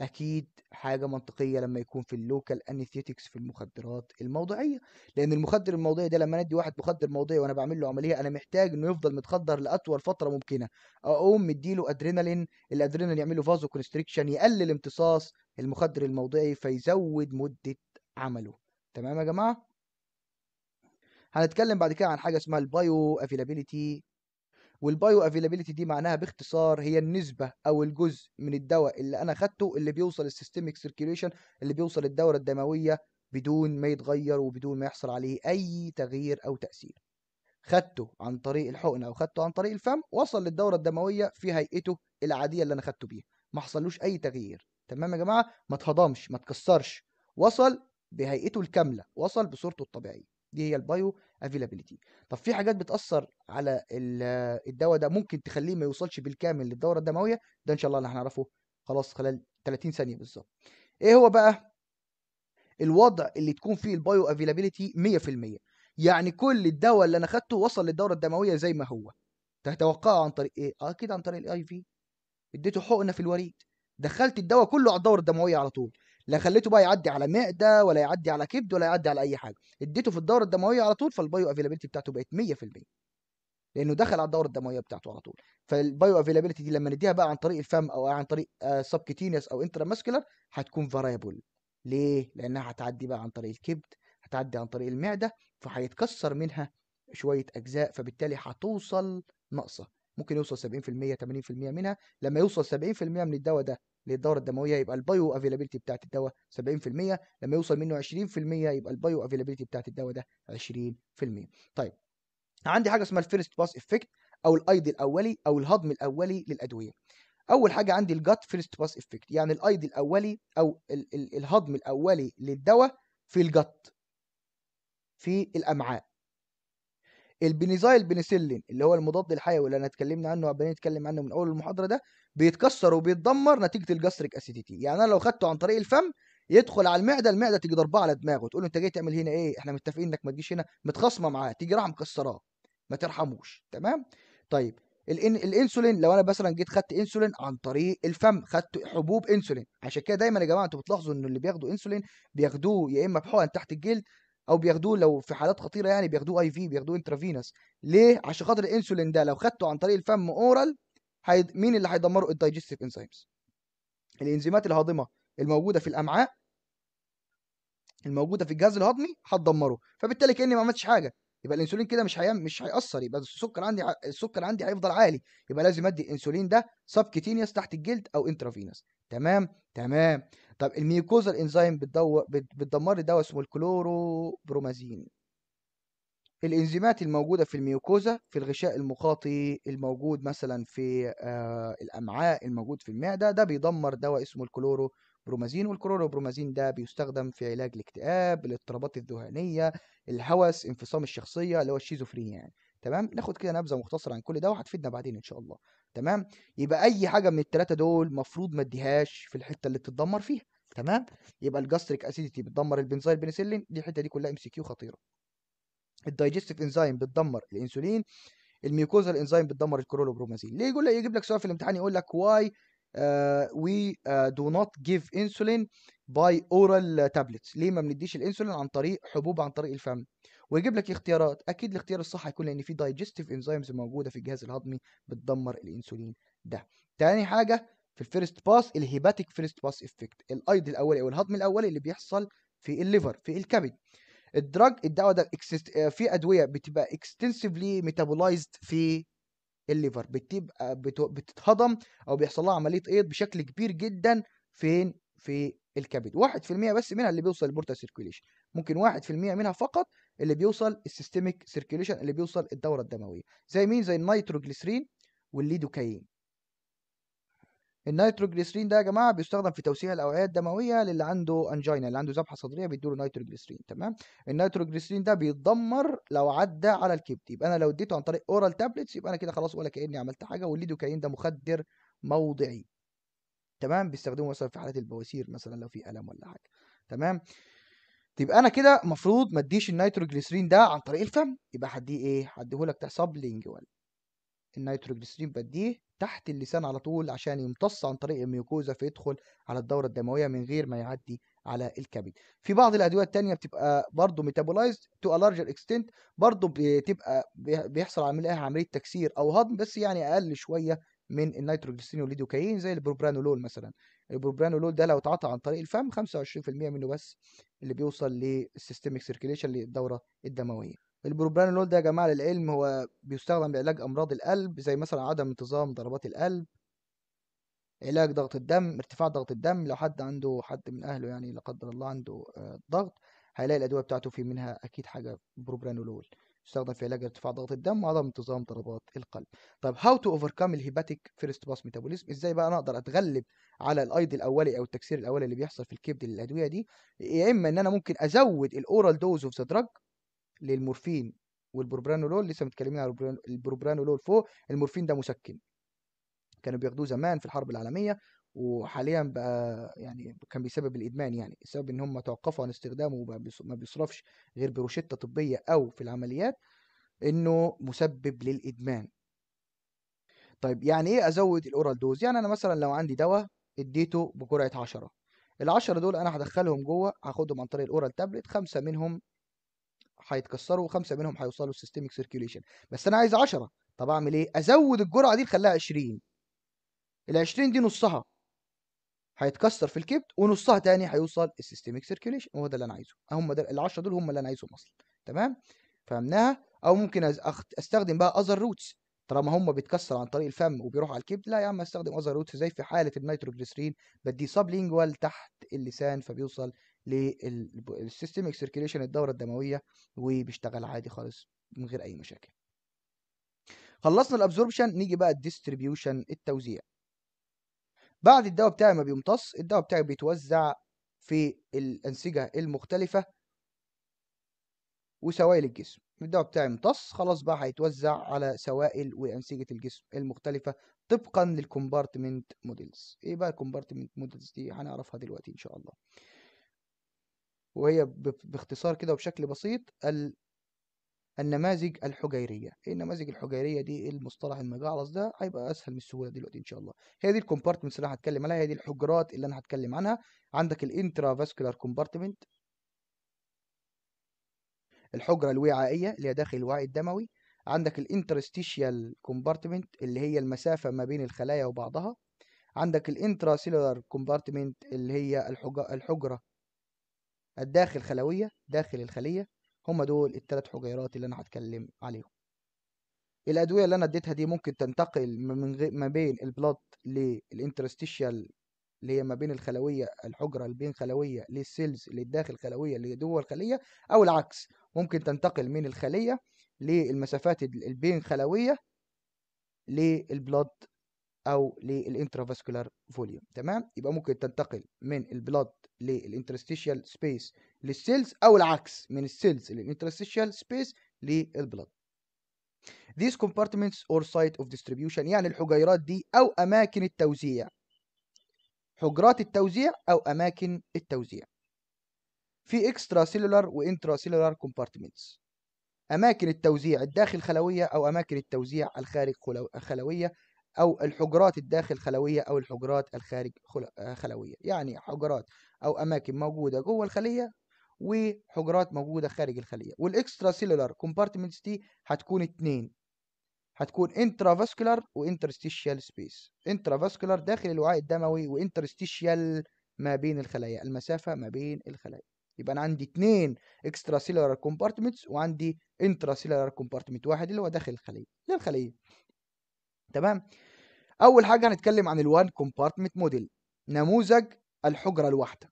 اكيد حاجه منطقيه لما يكون في اللوكال انيثيتكس في المخدرات الموضعيه لان المخدر الموضعي ده لما ندي واحد مخدر موضعي وانا بعمل له عمليه انا محتاج انه يفضل متخدر لاطول فتره ممكنه اقوم مديله ادرينالين الادرينالين يعمل له فازو كونستريكشن يقلل امتصاص المخدر الموضعي فيزود مده عمله تمام يا جماعه هنتكلم بعد كده عن حاجه اسمها البايو افيلابيليتي والبايو افيلابيلتي دي معناها باختصار هي النسبه او الجزء من الدواء اللي انا خدته اللي بيوصل السيستميك سيركيوليشن اللي بيوصل الدوره الدمويه بدون ما يتغير وبدون ما يحصل عليه اي تغيير او تاثير خدته عن طريق الحقنه او خدته عن طريق الفم وصل للدوره الدمويه في هيئته العاديه اللي انا خدته بيها ما حصلوش اي تغيير تمام يا جماعه ما اتهضمش ما اتكسرش وصل بهيئته الكامله وصل بصورته الطبيعيه دي هي البايو افيلابيلتي طب في حاجات بتاثر على آه، الدواء ده ممكن تخليه ما يوصلش بالكامل للدوره الدمويه ده ان شاء الله اللي هنعرفه خلاص خلال 30 ثانيه بالظبط ايه هو بقى الوضع اللي تكون فيه البايو افيلابيلتي 100% يعني كل الدواء اللي انا خدته وصل للدوره الدمويه زي ما هو تتوقعه عن طريق ايه اكيد عن طريق الاي في اديته حقنه في الوريد دخلت الدواء كله على الدوره الدمويه على طول لا خليته بقى يعدي على معده ولا يعدي على كبد ولا يعدي على اي حاجه اديته في الدوره الدمويه على طول فالبايو افيلابيلتي بتاعته بقت 100% لانه دخل على الدوره الدمويه بتاعته على طول فالبايو افيلابيلتي دي لما نديها بقى عن طريق الفم او عن طريق سبكتينيوس آه، او انتراماسكولار هتكون فاريبل ليه لانها هتعدي بقى عن طريق الكبد هتعدي عن طريق المعده فهيتكسر منها شويه اجزاء فبالتالي هتوصل ناقصه ممكن يوصل 70% 80% منها لما يوصل 70% من الدواء ده للدوره الدمويه يبقى البايو افيلابيلتي بتاعت الدواء 70% لما يوصل منه 20% يبقى البايو افيلابيلتي بتاعت الدواء ده 20% طيب عندي حاجه اسمها الفيرست باس افكت او الايد الاولي او الهضم الاولي للادويه اول حاجه عندي الجت فيرست باس افكت يعني الايد الاولي او الهضم الاولي للدواء في الجت في الامعاء البنزايل بنسلين اللي هو المضاد الحيوي اللي انا اتكلمنا عنه وعمالين نتكلم عنه من اول المحاضره ده بيتكسر وبيتدمر نتيجه الجاستريك اسيديتي يعني انا لو خدته عن طريق الفم يدخل على المعده المعده تيجي ضربه على دماغه تقول له انت جاي تعمل هنا ايه احنا متفقين انك ما تجيش هنا متخاصمه معاه تيجي راح مكسراه ما ترحموش تمام طيب الان الانسولين لو انا مثلا جيت خدت انسولين عن طريق الفم خدت حبوب انسولين عشان كده دايما يا جماعه انتوا بتلاحظوا ان اللي بياخدوا انسولين بياخدوه يا اما بحقن تحت الجلد او بياخدوه لو في حالات خطيره يعني بياخدوه اي في بياخدوه انترافينس ليه عشان خاطر الانسولين ده لو خدته عن طريق الفم اورال هيد... مين اللي هيدمره الدايجستيف انزيمز الانزيمات الهاضمه الموجوده في الامعاء الموجوده في الجهاز الهضمي هتدمره فبالتالي كاني ما عملتش حاجه يبقى الانسولين كده مش هيعمل مش هيأثر يبقى السكر عندي السكر عندي هيفضل عالي يبقى لازم ادي الانسولين ده سب تحت الجلد او انترافينس تمام تمام طب الميوكوزا الانزيم بتدور بتدمر لي دواء اسمه الكلوروبرومازين الانزيمات الموجوده في الميوكوزا في الغشاء المخاطي الموجود مثلا في آه الامعاء الموجود في المعده ده بيدمر دواء اسمه الكلورو برومازين والكلورو برومازين ده بيستخدم في علاج الاكتئاب الاضطرابات الذهانيه الهوس انفصام الشخصيه اللي هو الشيزوفرينيا يعني تمام ناخد كده نبذه مختصره عن كل ده وهتفيدنا بعدين ان شاء الله تمام يبقى اي حاجه من الثلاثه دول مفروض ما اديهاش في الحته اللي بتتدمر فيها تمام يبقى الجاستريك اسيديتي بتدمر البنزايل بنسلين دي الحته دي كلها ام سي كيو خطيره الدايجستيف انزايم بتدمر الانسولين الميوكوزال انزايم بتدمر الكرولوبرومازين ليه يقول لك يجيب لك سؤال في الامتحان يقول لك واي وي دو نوت جيف انسولين باي اورال تابلتس ليه ما بنديش الانسولين عن طريق حبوب عن طريق الفم ويجيب لك اختيارات اكيد الاختيار الصح هيكون لان في دايجستيف انزيمز موجوده في الجهاز الهضمي بتدمر الانسولين ده تاني حاجه في الفيرست باس الهيباتيك فيرست باس افكت الايض الاولي او الهضم الاولي اللي بيحصل في الليفر في الكبد الدراج الدواء ده في ادويه بتبقى اكستنسفلي ميتابولايزد في الليفر بتبقى بتتهضم او بيحصل لها عمليه ايض بشكل كبير جدا فين في الكبد 1% بس منها اللي بيوصل للبورتا سيركيوليشن ممكن 1% منها فقط اللي بيوصل السيستميك سيركيليشن اللي بيوصل الدوره الدمويه زي مين زي النيتروجليسرين والليدوكاين النيتروجليسرين ده يا جماعه بيستخدم في توسيع الاوعيه الدمويه للي عنده انجينا اللي عنده ذبحه صدريه بيدوا له نيتروجليسرين تمام النيتروجليسرين ده بيتدمر لو عدى على الكبد يبقى انا لو اديته عن طريق اورال تابلتس يبقى انا كده خلاص ولا كاني عملت حاجه والليدوكاين ده مخدر موضعي تمام بيستخدموه مثلا في حالات البواسير مثلا لو في الم ولا حاجه تمام تبقى طيب، انا كده المفروض ما اديش النيتروجليسرين ده عن طريق الفم يبقى هديه ايه هديهولك لك ولا النيتروجليسرين بديه تحت اللسان على طول عشان يمتص عن طريق الميوكوزا فيدخل على الدوره الدمويه من غير ما يعدي على الكبد في بعض الادويه التانية بتبقى برضه ميتابولايزد تو ا لارجر اكستنت برضه بتبقى بيحصل عملها عمليه تكسير او هضم بس يعني اقل شويه من النيتروجليسرين والليدوكاين زي البروبرانولول مثلا البروبرانولول ده لو اتعطى عن طريق الفم 25% منه بس اللي بيوصل للسيستميك سيركيليشن للدوره الدمويه البروبرانولول ده يا جماعه للعلم هو بيستخدم لعلاج امراض القلب زي مثلا عدم انتظام ضربات القلب علاج ضغط الدم ارتفاع ضغط الدم لو حد عنده حد من اهله يعني لا قدر الله عنده آه، ضغط هيلاقي الادويه بتاعته في منها اكيد حاجه بروبرانولول تستخدم في علاج ارتفاع ضغط الدم وعدم انتظام ضربات القلب طيب هاو تو اوفركم الهيباتيك فيرست باس ميتابوليزم ازاي بقى انا اقدر اتغلب على الايض الاولي او التكسير الاولي اللي بيحصل في الكبد للادويه دي يا اما ان انا ممكن ازود الاورال دوز اوف ذا دراج للمورفين والبروبرانولول لسه متكلمين على البروبرانولول فوق المورفين ده مسكن كانوا بياخدوه زمان في الحرب العالميه وحاليا بقى يعني كان بيسبب الادمان يعني السبب ان هم توقفوا عن استخدامه وما بيصرفش غير بروشته طبيه او في العمليات انه مسبب للادمان طيب يعني ايه ازود الاورال دوز يعني انا مثلا لو عندي دواء اديته بجرعه 10 ال10 دول انا هدخلهم جوه هاخدهم عن طريق الاورال تابلت خمسه منهم هيتكسروا وخمسه منهم هيوصلوا السيستميك سيركيوليشن بس انا عايز 10 طب اعمل ايه ازود الجرعه دي نخليها 20 ال 20 دي نصها هيتكسر في الكبد ونصها تاني هيوصل السيستميك سيركيوليشن وهو ده اللي انا عايزه هم ده ال 10 دول هم اللي انا عايزهم اصلا تمام فهمناها او ممكن استخدم بقى اذر روتس طالما هم بيتكسر عن طريق الفم وبيروح على الكبد لا يا عم استخدم اذر روتس زي في حاله النيتروجليسرين بديه سابلينجوال تحت اللسان فبيوصل للسيستميك سيركيليشن الدوره الدمويه وبيشتغل عادي خالص من غير اي مشاكل خلصنا الابزوربشن نيجي بقى الديستريبيوشن التوزيع بعد الدواء بتاعي ما بيمتص الدواء بتاعي بيتوزع في الأنسجة المختلفة وسوائل الجسم الدواء بتاعي امتص خلاص بقى هيتوزع على سوائل وأنسجة الجسم المختلفة طبقا للكومبارتمنت موديلز ايه بقى الكومبارتمنت موديلز دي هنعرفها دلوقتي ان شاء الله وهي باختصار كده وبشكل بسيط النماذج الحجيريه ايه النماذج الحجيريه دي ايه المصطلح المجعلص ده هيبقى اسهل من السهوله دلوقتي ان شاء الله هي دي الكومبارتمنتس اللي انا هتكلم عليها هي دي الحجرات اللي انا هتكلم عنها عندك الانترافاسكولار كومبارتمنت الحجره الوعائيه اللي هي داخل الوعي الدموي عندك الانترستيشيال كومبارتمنت اللي هي المسافه ما بين الخلايا وبعضها عندك الانتراسيلولار كومبارتمنت اللي هي الحجره الداخل خلويه داخل الخليه هم دول التلات حجيرات اللي انا هتكلم عليهم الادويه اللي انا اديتها دي ممكن تنتقل من غير ما بين البلاد للانترستيشال اللي هي ما بين الخلويه الحجره البين خلويه للسيلز اللي داخل خلويه اللي جوه الخليه او العكس ممكن تنتقل من الخليه للمسافات البين خلويه للبلاد او للانترافاسكولار فوليوم تمام يبقى ممكن تنتقل من البلاد للانترستيشيال سبيس للسيلز او العكس من السيلز للانترستيشيال سبيس للبلاد these compartments or site of distribution يعني الحجيرات دي او اماكن التوزيع حجرات التوزيع او اماكن التوزيع في اكسترا سيلولار وانترا سيلولار كومبارتمنتس اماكن التوزيع الداخل خلويه او اماكن التوزيع الخارج خلويه أو الحجرات الداخل خلوية أو الحجرات الخارج آه، خلوية يعني حجرات أو أماكن موجودة جوه الخلية وحجرات موجودة خارج الخلية والإكسترا سيلولار كومبارتمنتس دي هتكون اتنين هتكون انترافاسكولار وانترستيشيال سبيس انترافاسكولار داخل الوعاء الدموي وانترستيشيال ما بين الخلايا المسافة ما بين الخلايا يبقى انا عندي اتنين اكسترا سيلولار كومبارتمنتس وعندي انترا سيلولار كومبارتمنت واحد اللي هو داخل الخليه للخليه تمام اول حاجه هنتكلم عن الوان كومبارتمنت موديل نموذج الحجره الواحده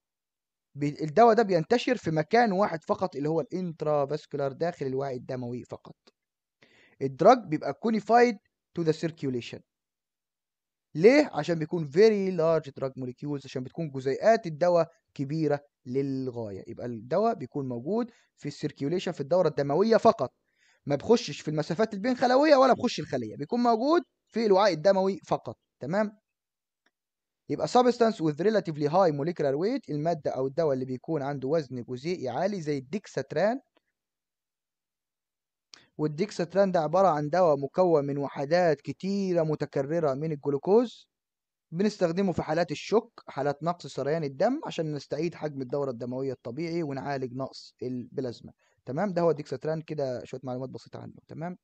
الدواء ده بينتشر في مكان واحد فقط اللي هو الانترافاسكولار داخل الوعي الدموي فقط الدراج بيبقى كونيفايد تو ذا سيركيوليشن ليه عشان بيكون فيري لارج دراج موليكيولز عشان بتكون جزيئات الدواء كبيره للغايه يبقى الدواء بيكون موجود في السيركيوليشن في الدوره الدمويه فقط ما بخشش في المسافات البين خلويه ولا بخش الخليه بيكون موجود في الوعاء الدموي فقط تمام يبقى substance with relatively high molecular weight المادة أو الدواء اللي بيكون عنده وزن جزيئي عالي زي الديكساتران والديكساتران ده عبارة عن دواء مكون من وحدات كتيرة متكررة من الجلوكوز بنستخدمه في حالات الشك حالات نقص سريان الدم عشان نستعيد حجم الدورة الدموية الطبيعي ونعالج نقص البلازما تمام ده هو الديكساتران كده شوية معلومات بسيطة عنه تمام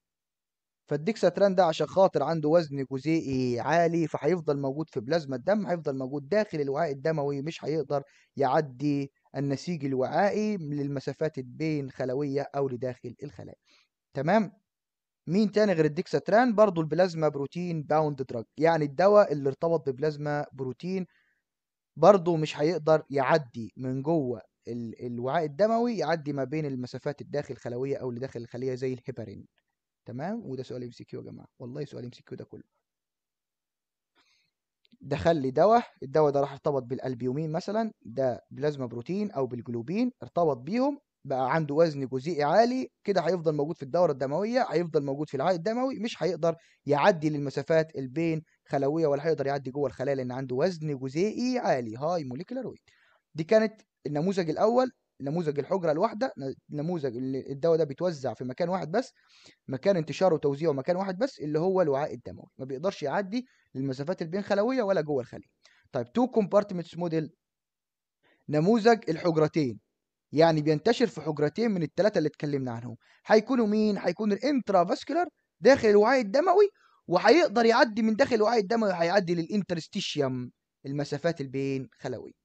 فالديكساتران ده عشان خاطر عنده وزن جزيئي عالي فهيفضل موجود في بلازما الدم هيفضل موجود داخل الوعاء الدموي مش هيقدر يعدي النسيج الوعائي للمسافات البين خلوية أو لداخل الخلايا تمام مين تاني غير الديكساتران برضو البلازما بروتين باوند دراج يعني الدواء اللي ارتبط ببلازما بروتين برضو مش هيقدر يعدي من جوه الوعاء الدموي يعدي ما بين المسافات الداخل خلوية أو لداخل الخلية زي الهيبارين تمام وده سؤال ام سي كيو يا جماعه والله سؤال ام سي كيو ده كله دخل لي دواء الدواء ده راح ارتبط بالالبيومين مثلا ده بلازما بروتين او بالجلوبين ارتبط بيهم بقى عنده وزن جزيئي عالي كده هيفضل موجود في الدوره الدمويه هيفضل موجود في العائد الدموي مش هيقدر يعدي للمسافات البين خلويه ولا هيقدر يعدي جوه الخلايا لان عنده وزن جزيئي عالي هاي موليكولار ويت دي كانت النموذج الاول نموذج الحجره الواحده نموذج اللي الدواء ده بيتوزع في مكان واحد بس مكان انتشاره وتوزيعه مكان واحد بس اللي هو الوعاء الدموي ما بيقدرش يعدي للمسافات البين خلويه ولا جوه الخليه طيب تو كومبارتمنتس موديل نموذج الحجرتين يعني بينتشر في حجرتين من الثلاثه اللي اتكلمنا عنهم هيكونوا مين هيكون الانترا فاسكولار داخل الوعاء الدموي وهيقدر يعدي من داخل الوعاء الدموي هيعدي للانترستيشيوم المسافات البين خلويه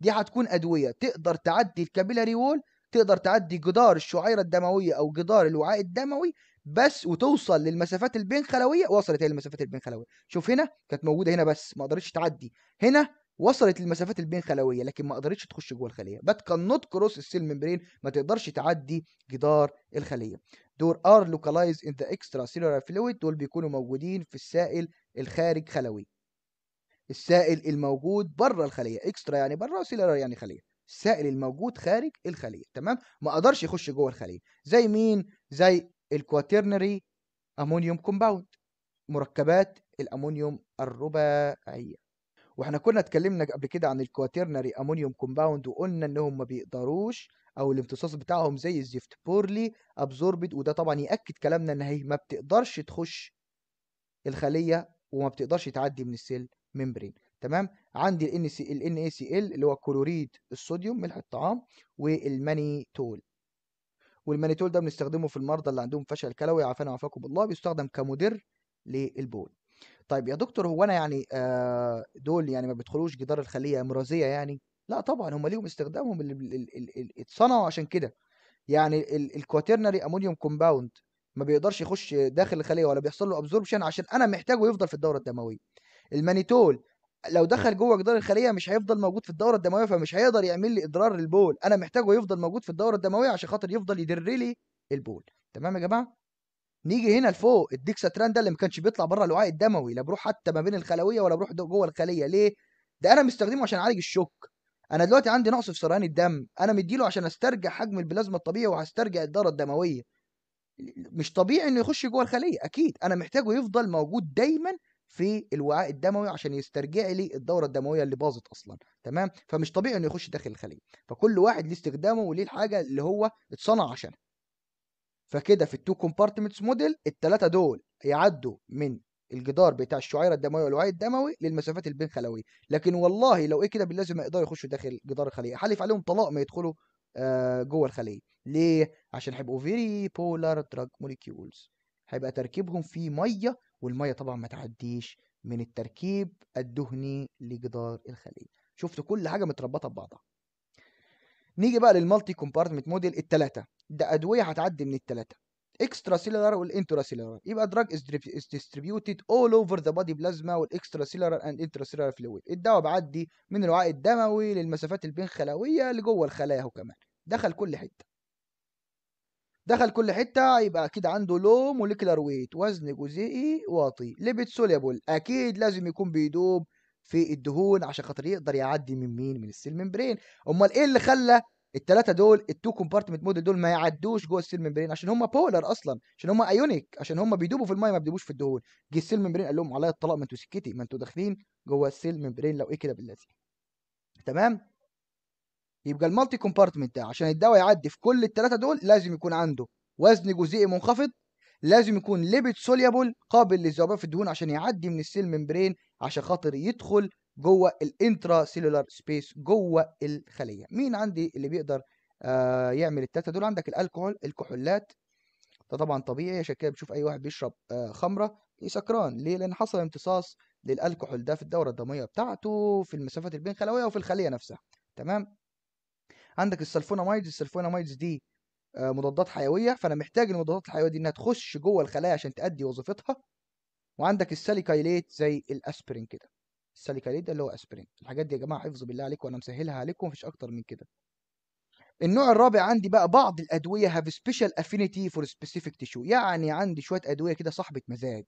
دي هتكون ادويه تقدر تعدي الكابيلاري وول تقدر تعدي جدار الشعيره الدمويه او جدار الوعاء الدموي بس وتوصل للمسافات البين خلويه وصلت هي المسافات البين خلويه شوف هنا كانت موجوده هنا بس ما قدرتش تعدي هنا وصلت للمسافات البين خلويه لكن ما قدرتش تخش جوه الخليه بات كان نوت كروس السيل ممبرين ما تقدرش تعدي جدار الخليه دور ار لوكالايز ان ذا اكسترا سيلولار فلويد دول بيكونوا موجودين في السائل الخارج خلوي السائل الموجود بره الخليه اكسترا يعني بره وسيلر يعني خليه السائل الموجود خارج الخليه تمام ما اقدرش يخش جوه الخليه زي مين زي الكواترنري امونيوم كومباوند مركبات الامونيوم الرباعيه واحنا كنا اتكلمنا قبل كده عن الكواترنري امونيوم كومباوند وقلنا انهم ما بيقدروش او الامتصاص بتاعهم زي الزفت بورلي ابزوربد وده طبعا ياكد كلامنا ان هي ما بتقدرش تخش الخليه وما بتقدرش تعدي من السيل ممبرين تمام عندي ال سي ال اي سي ال اللي هو كلوريد الصوديوم ملح الطعام والمانيتول والمانيتول ده بنستخدمه في المرضى اللي عندهم فشل كلوي عافانا وعافاكم الله بيستخدم كمدر للبول طيب يا دكتور هو انا يعني آه دول يعني ما بيدخلوش جدار الخليه امراضيه يعني لا طبعا هم ليهم استخدامهم اللي اتصنعوا عشان كده يعني الكواترنري امونيوم كومباوند ما بيقدرش يخش داخل الخليه ولا بيحصل له ابزوربشن عشان انا محتاجه يفضل في الدوره الدمويه المانيتول لو دخل جوه جدار الخليه مش هيفضل موجود في الدوره الدمويه فمش هيقدر يعمل لي اضرار للبول انا محتاجه يفضل موجود في الدوره الدمويه عشان خاطر يفضل يدر لي البول تمام يا جماعه نيجي هنا لفوق الديكساتران ده اللي ما كانش بيطلع بره الوعاء الدموي لا بروح حتى ما بين الخلويه ولا بروح جوه الخليه ليه ده انا مستخدمه عشان اعالج الشك انا دلوقتي عندي نقص في سريان الدم انا مديله عشان استرجع حجم البلازما الطبيعي وهسترجع الدوره الدمويه مش طبيعي انه يخش جوه الخليه اكيد انا محتاجه يفضل موجود دايما في الوعاء الدموي عشان يسترجع لي الدوره الدمويه اللي باظت اصلا تمام فمش طبيعي انه يخش داخل الخليه فكل واحد ليه استخدامه وليه الحاجه اللي هو اتصنع عشانها فكده في التو كومبارتمنتس موديل الثلاثه دول يعدوا من الجدار بتاع الشعيره الدمويه والوعاء الدموي للمسافات البين خلويه لكن والله لو ايه كده بالله ما يقدروا يخشوا داخل جدار الخليه حلف عليهم طلاق ما يدخلوا آه، جوه الخليه ليه عشان هيبقوا فيري بولار دراج موليكيولز هيبقى تركيبهم في ميه والميه طبعا ما تعديش من التركيب الدهني لجدار الخليه شفتوا كل حاجه متربطه ببعضها نيجي بقى للمالتي كومبارتمنت موديل الثلاثه ده ادويه هتعدي من الثلاثه اكسترا سيلولار والانترا سيلولار يبقى دراج از ديستريبيوتد اول اوفر ذا بادي بلازما والاكسترا سيلولار اند انترا سيلولار فلويد الدواء بيعدي من الوعاء الدموي للمسافات البين خلويه لجوه الخلايا اهو كمان دخل كل حته دخل كل حته يبقى اكيد عنده لو موليكولار ويت وزن جزيئي واطي ليبيد سوليبل اكيد لازم يكون بيدوب في الدهون عشان خاطر يقدر يعدي من مين من السيل ممبرين امال ايه اللي خلى الثلاثه دول التو كومبارتمنت موديل دول ما يعدوش جوه السيل ممبرين عشان هم بولر اصلا عشان هم ايونيك عشان هم بيدوبوا في الميه ما بيدوبوش في الدهون جه السيل ممبرين قال لهم عليا الطلاق ما انتوا سكتي ما انتوا داخلين جوه السيل ممبرين لو ايه كده بالذات تمام يبقى المالتي كومبارتمنت ده عشان الدواء يعدي في كل الثلاثه دول لازم يكون عنده وزن جزيئي منخفض لازم يكون ليبيد سوليبل قابل للذوبان في الدهون عشان يعدي من السيل ممبرين عشان خاطر يدخل جوه الانترا سيلولار سبيس جوه الخليه مين عندي اللي بيقدر آه يعمل التلاته دول عندك الكحول الكحولات ده طبعا طبيعي عشان كده بتشوف اي واحد بيشرب آه خمره سكران ليه لان حصل امتصاص للالكحول ده في الدوره الدمويه بتاعته في المسافات البين خلويه وفي الخليه نفسها تمام عندك السلفونامايدز السلفونامايدز دي آه، مضادات حيويه فانا محتاج المضادات الحيويه دي انها تخش جوه الخلايا عشان تأدي وظيفتها وعندك الساليكايليت زي الاسبرين كده الساليكايليت ده اللي هو اسبرين الحاجات دي يا جماعه حفظ بالله عليكم وانا مسهلها عليكم مفيش اكتر من كده النوع الرابع عندي بقى بعض الادويه هاف سبيشال افينيتي فور سبيسيفيك تيشو يعني عندي شويه ادويه كده صاحبه مزاج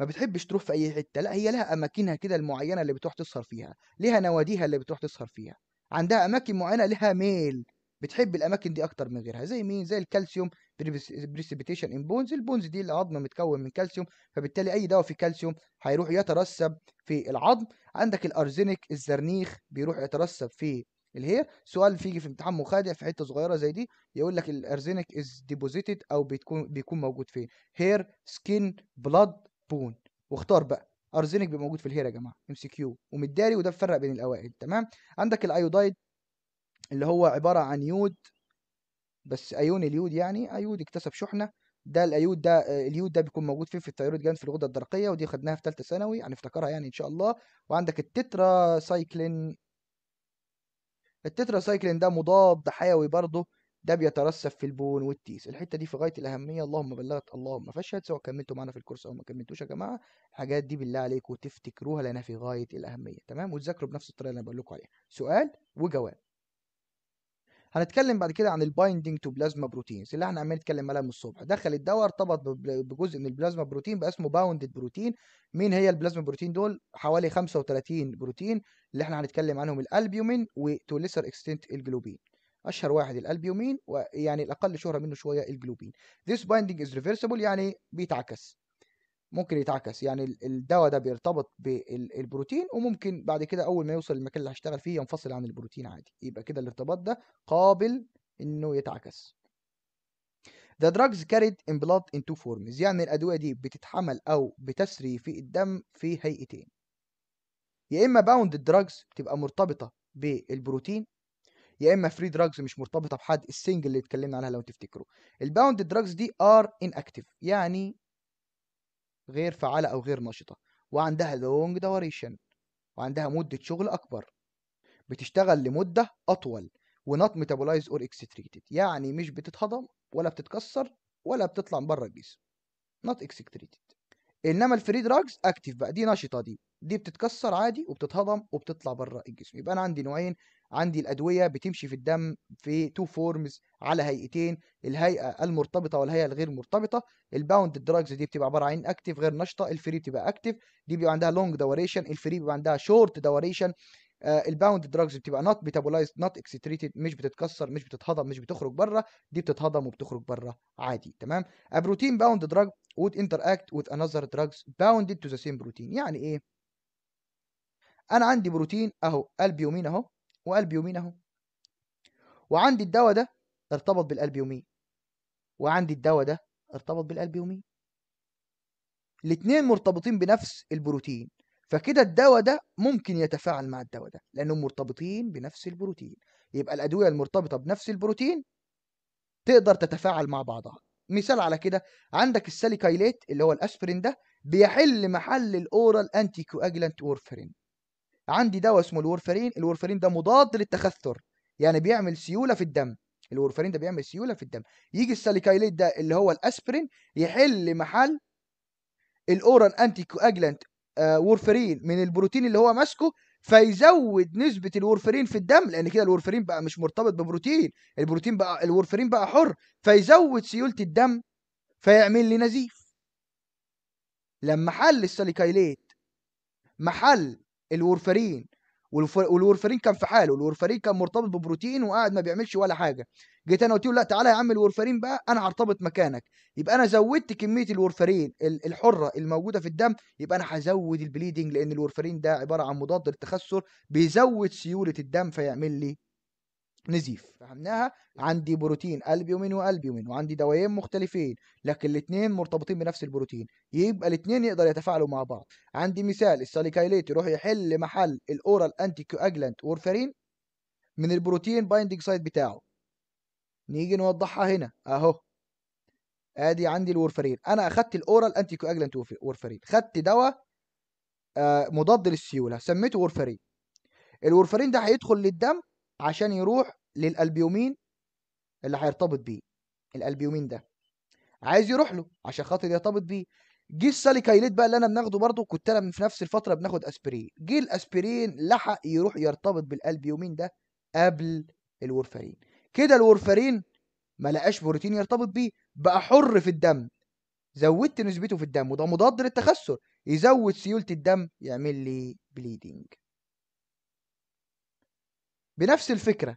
ما بتحبش تروح في اي حته لا هي لها اماكنها كده المعينه اللي بتروح تسهر فيها ليها نواديها اللي بتروح تسهر فيها عندها اماكن معينه لها ميل بتحب الاماكن دي اكتر من غيرها زي مين زي الكالسيوم بريسبيتيشن ان بونز البونز دي العظم متكون من كالسيوم فبالتالي اي دواء فيه كالسيوم هيروح يترسب في العظم عندك الارزينيك الزرنيخ بيروح يترسب في الهير سؤال فيجي في امتحان مخادع في حته صغيره زي دي يقول لك الارزينيك از ديبوزيتد او بتكون بيكون موجود فين هير سكين بلاد بون واختار بقى ارزينك بيبقى موجود في الهير يا جماعه ام سي كيو ومتداري وده بيفرق بين الاوائل تمام عندك الايودايد اللي هو عباره عن يود بس ايون اليود يعني ايود اكتسب شحنه ده الايود ده اليود ده بيكون موجود فيه في الثيرويد جلاند في الغده الدرقيه ودي خدناها في ثالثه ثانوي هنفتكرها يعني ان شاء الله وعندك التترا سايكلين التترا سايكلين ده مضاد حيوي برضه ده بيترسب في البون والتيس الحته دي في غايه الاهميه اللهم بلغت اللهم فاشهد سواء كملتوا معانا في الكورس او ما كملتوش يا جماعه الحاجات دي بالله عليكم تفتكروها لانها في غايه الاهميه تمام وتذاكروا بنفس الطريقه اللي انا بقول لكم عليها سؤال وجواب هنتكلم بعد كده عن البايندنج تو بلازما بروتينز اللي احنا عمالين نتكلم عليها من الصبح دخل الدواء ارتبط بجزء من البلازما بروتين بقى اسمه باوندد بروتين مين هي البلازما بروتين دول حوالي 35 بروتين اللي احنا هنتكلم عنهم الالبيومين ليسر اكستنت الجلوبين اشهر واحد الالبيومين ويعني الاقل شهره منه شويه الجلوبين this binding is reversible يعني بيتعكس ممكن يتعكس يعني الدواء ده بيرتبط بالبروتين وممكن بعد كده اول ما يوصل المكان اللي هشتغل فيه ينفصل عن البروتين عادي يبقى كده الارتباط ده قابل انه يتعكس The drugs carried in blood in two forms يعني الأدوية دي بتتحمل أو بتسري في الدم في هيئتين يا إما bound drugs بتبقى مرتبطة بالبروتين يا اما فري دراجز مش مرتبطه بحد السنجل اللي اتكلمنا عنها لو تفتكروا الباوند دراجز دي ار ان اكتف يعني غير فعاله او غير نشطه وعندها لونج دوريشن وعندها مده شغل اكبر بتشتغل لمده اطول ونوت ميتابولايز اور اكستريتد يعني مش بتتهضم ولا بتتكسر ولا بتطلع من بره الجسم نوت اكستريتد انما الفري دراجز اكتف بقى دي نشطه دي دي بتتكسر عادي وبتتهضم وبتطلع بره الجسم يبقى انا عندي نوعين عندي الادويه بتمشي في الدم في تو فورمز على هيئتين الهيئه المرتبطه والهيئه الغير مرتبطه الباوند دراجز دي بتبقى عباره عن اكتف غير نشطه الفري بتبقى اكتف دي بيبقى عندها لونج دوريشن الفري بيبقى عندها شورت دوريشن الباوند دراجز بتبقى نوت ميتابولايزد نوت اكستريتد مش بتتكسر مش بتتهضم مش بتخرج بره دي بتتهضم وبتخرج بره عادي تمام ا بروتين باوند دراج انتر اكت وذ انذر دراجز باوند تو ذا سيم بروتين يعني ايه انا عندي بروتين اهو البيومين اهو والبيومين اهو وعندي الدواء ده ارتبط بالالبيومين وعندي الدواء ده ارتبط بالالبيومين الاتنين مرتبطين بنفس البروتين فكده الدواء ده ممكن يتفاعل مع الدواء ده لانهم مرتبطين بنفس البروتين يبقى الادويه المرتبطه بنفس البروتين تقدر تتفاعل مع بعضها مثال على كده عندك الساليكايليت اللي هو الاسبرين ده بيحل محل الاورال انتي كواجلانت وورفرين عندي دواء اسمه الورفرين الورفرين ده مضاد للتخثر يعني بيعمل سيوله في الدم الورفرين ده بيعمل سيوله في الدم يجي الساليكايليت ده اللي هو الاسبرين يحل محل الاورال انتي آه، كواجلانت وورفرين من البروتين اللي هو ماسكه فيزود نسبه الورفرين في الدم لان كده الورفرين بقى مش مرتبط ببروتين البروتين بقى الورفرين بقى حر فيزود سيوله الدم فيعمل لي نزيف لما حل الساليكايليت محل الورفرين والورفرين كان في حاله الورفرين كان مرتبط ببروتين وقاعد ما بيعملش ولا حاجه جيت انا قلت له لا تعالى يا عم الورفرين بقى انا هرتبط مكانك يبقى انا زودت كميه الورفرين الحره الموجوده في الدم يبقى انا هزود البليدنج لان الورفرين ده عباره عن مضاد للتخثر بيزود سيوله الدم فيعمل لي نزيف فهمناها عندي بروتين البيومين والبيومين وعندي دوايين مختلفين لكن الاثنين مرتبطين بنفس البروتين يبقى الاثنين يقدر يتفاعلوا مع بعض عندي مثال الساليكايليت يروح يحل محل الاورال انتي كواجلانت وورفرين من البروتين بايندينج سايت بتاعه نيجي نوضحها هنا اهو ادي عندي الورفرين انا اخدت الاورال انتي كواجلانت وورفرين خدت دواء آه، مضاد للسيوله سميته وورفرين الورفرين ده هيدخل للدم عشان يروح للالبيومين اللي هيرتبط بيه الالبيومين ده عايز يروح له عشان خاطر يرتبط بيه جه الساليكايليت بقى اللي انا بناخده برضه كنت انا في نفس الفتره بناخد اسبرين جه الاسبرين لحق يروح يرتبط بالالبيومين ده قبل الورفارين كده الورفارين ما لقاش بروتين يرتبط بيه بقى حر في الدم زودت نسبته في الدم وده مضاد للتخثر يزود سيوله الدم يعمل لي بليدنج بنفس الفكره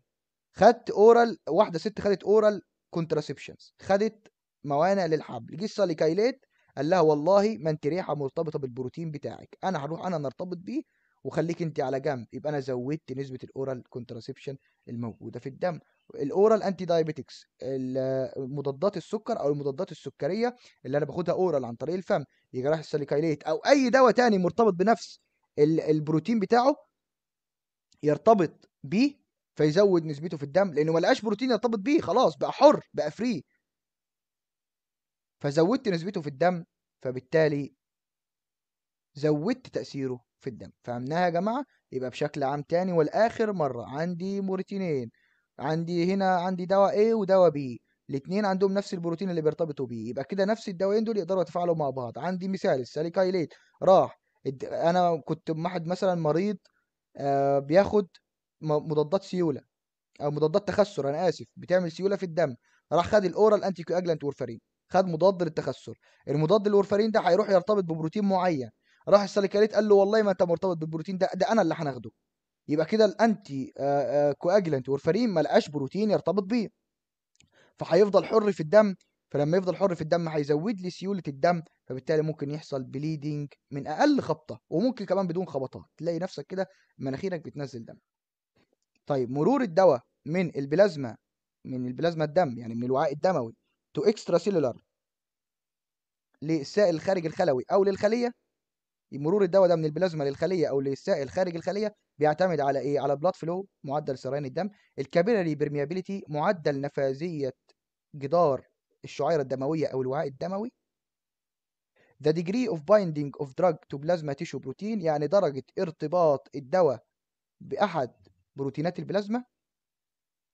خدت اورال واحده ست خدت اورال كونتراسبشنز خدت موانع للحمل جه الساليكايلات قال لها والله ما انت ريحه مرتبطه بالبروتين بتاعك انا هروح انا نرتبط بيه وخليك انت على جنب يبقى انا زودت نسبه الاورال كونتراسبشن الموجوده في الدم الاورال انتي دايابيتكس مضادات السكر او المضادات السكريه اللي انا باخدها اورال عن طريق الفم يجي رايح الساليكايليت او اي دواء تاني مرتبط بنفس البروتين بتاعه يرتبط بي فيزود نسبته في الدم لانه ما لقاش بروتين يرتبط بيه خلاص بقى حر بقى فري فزودت نسبته في الدم فبالتالي زودت تأثيره في الدم فهمناها يا جماعة يبقى بشكل عام تاني والآخر مرة عندي بروتينين عندي هنا عندي دواء A ودواء B الاثنين عندهم نفس البروتين اللي بيرتبطوا بيه يبقى كده نفس الدوايين دول يقدروا يتفاعلوا مع بعض عندي مثال السالكايليت راح انا كنت واحد مثلا مريض آه، بياخد مضادات سيوله او مضادات تخثر انا اسف بتعمل سيوله في الدم راح خد الاورال انتي كواجلانت وورفارين خد مضاد للتخثر المضاد للورفارين ده هيروح يرتبط ببروتين معين راح الساليكاليت قال له والله ما انت مرتبط بالبروتين ده ده انا اللي هناخده يبقى كده الانتي كواجلانت وورفارين ما لقاش بروتين يرتبط بيه فهيفضل حر في الدم فلما يفضل حر في الدم هيزود لي سيوله الدم فبالتالي ممكن يحصل بليدنج من اقل خبطه وممكن كمان بدون خبطات تلاقي نفسك كده مناخيرك بتنزل دم طيب مرور الدواء من البلازما من البلازما الدم يعني من الوعاء الدموي تو اكسترا سيلولار للسائل الخارج الخلوي او للخليه مرور الدواء ده من البلازما للخليه او للسائل خارج الخليه بيعتمد على ايه على بلاد فلو معدل سريان الدم الكابيلاري برميابيليتي معدل نفاذيه جدار الشعيره الدمويه او الوعاء الدموي the degree of binding of drug to plasma tissue protein يعني درجه ارتباط الدواء باحد بروتينات البلازما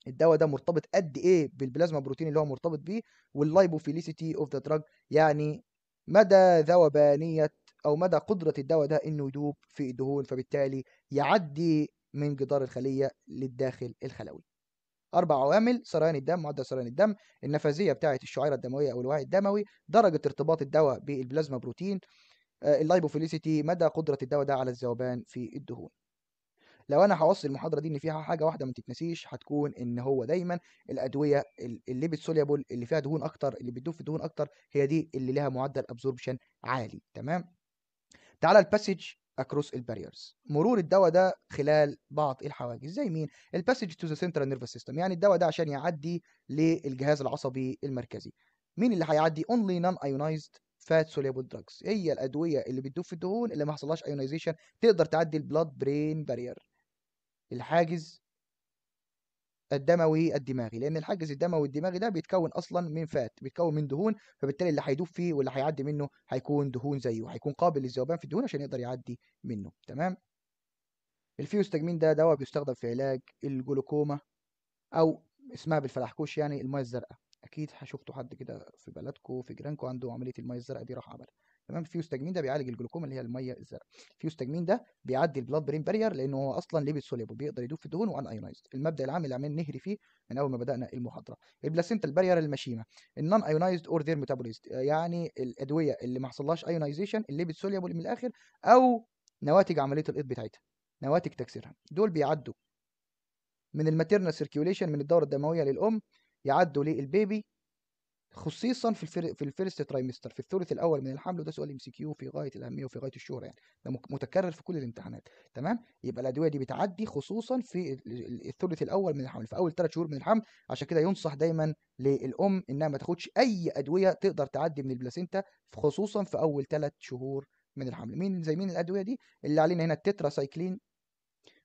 الدواء ده مرتبط قد ايه بالبلازما بروتين اللي هو مرتبط بيه واللايبوفيليسيتي اوف ذا دراج يعني مدى ذوبانيه او مدى قدره الدواء ده انه يذوب في الدهون فبالتالي يعدي من جدار الخليه للداخل الخلوي اربع عوامل سريان الدم معدل سريان الدم النفاذيه بتاعه الشعيره الدمويه او الوعي الدموي درجه ارتباط الدواء بالبلازما بروتين آه، اللايبوفيليسيتي مدى قدره الدواء ده على الذوبان في الدهون لو انا هوصي المحاضره دي ان فيها حاجه واحده ما تتنسيش هتكون ان هو دايما الادويه اللي بتسوليبل اللي فيها دهون اكتر اللي بتدوب في دهون اكتر هي دي اللي لها معدل ابزوربشن عالي تمام تعالى الباسج اكروس الباريرز مرور الدواء ده خلال بعض الحواجز زي مين الباسج تو ذا سنترال نيرفس سيستم يعني الدواء ده عشان يعدي للجهاز العصبي المركزي مين اللي هيعدي اونلي نون ايونايزد فات سوليبل دراجز هي الادويه اللي بتدوب في الدهون اللي ما حصلهاش ايونايزيشن تقدر تعدي البلاد برين بارير الحاجز الدموي الدماغي لان الحاجز الدموي الدماغي ده بيتكون اصلا من فات بيتكون من دهون فبالتالي اللي هيدوب فيه واللي هيعدي منه هيكون دهون زيه هيكون قابل للذوبان في الدهون عشان يقدر يعدي منه تمام الفيوستجمين ده دواء بيستخدم في علاج الجلوكوما او اسمها بالفلاحكوش يعني الميه الزرقاء اكيد شفتوا حد كده في بلدكم في جيرانكم عنده عمليه الميه الزرقاء دي راح عملها تمام تجميل ده بيعالج الجلوكوما اللي هي الميه الزرقاء تجميل ده بيعدي البلاد برين بارير لانه هو اصلا ليبيد سوليبل بيقدر يدوب في الدهون وان ايونايزد المبدا العام اللي عمالين نهري فيه من اول ما بدانا المحاضره البلاسينتا البارير المشيمه النون ايونايزد اور ذير ميتابوليزد يعني الادويه اللي ما حصلهاش ايونايزيشن الليبيد سوليبل من الاخر او نواتج عمليه الايض بتاعتها نواتج تكسيرها دول بيعدوا من الماتيرنال سيركيوليشن من الدوره الدمويه للام يعدوا للبيبي خصيصا في الفر... في الفيرست ترايمستر في الثلث الاول من الحمل وده سؤال ام سي كيو في غايه الاهميه وفي غايه الشهره يعني ده متكرر في كل الامتحانات تمام يبقى الادويه دي بتعدي خصوصا في الثلث الاول من الحمل في اول ثلاث شهور من الحمل عشان كده ينصح دايما للام انها ما تاخدش اي ادويه تقدر تعدي من البلاسينتا خصوصا في اول ثلاث شهور من الحمل مين زي مين الادويه دي اللي علينا هنا التترا سايكلين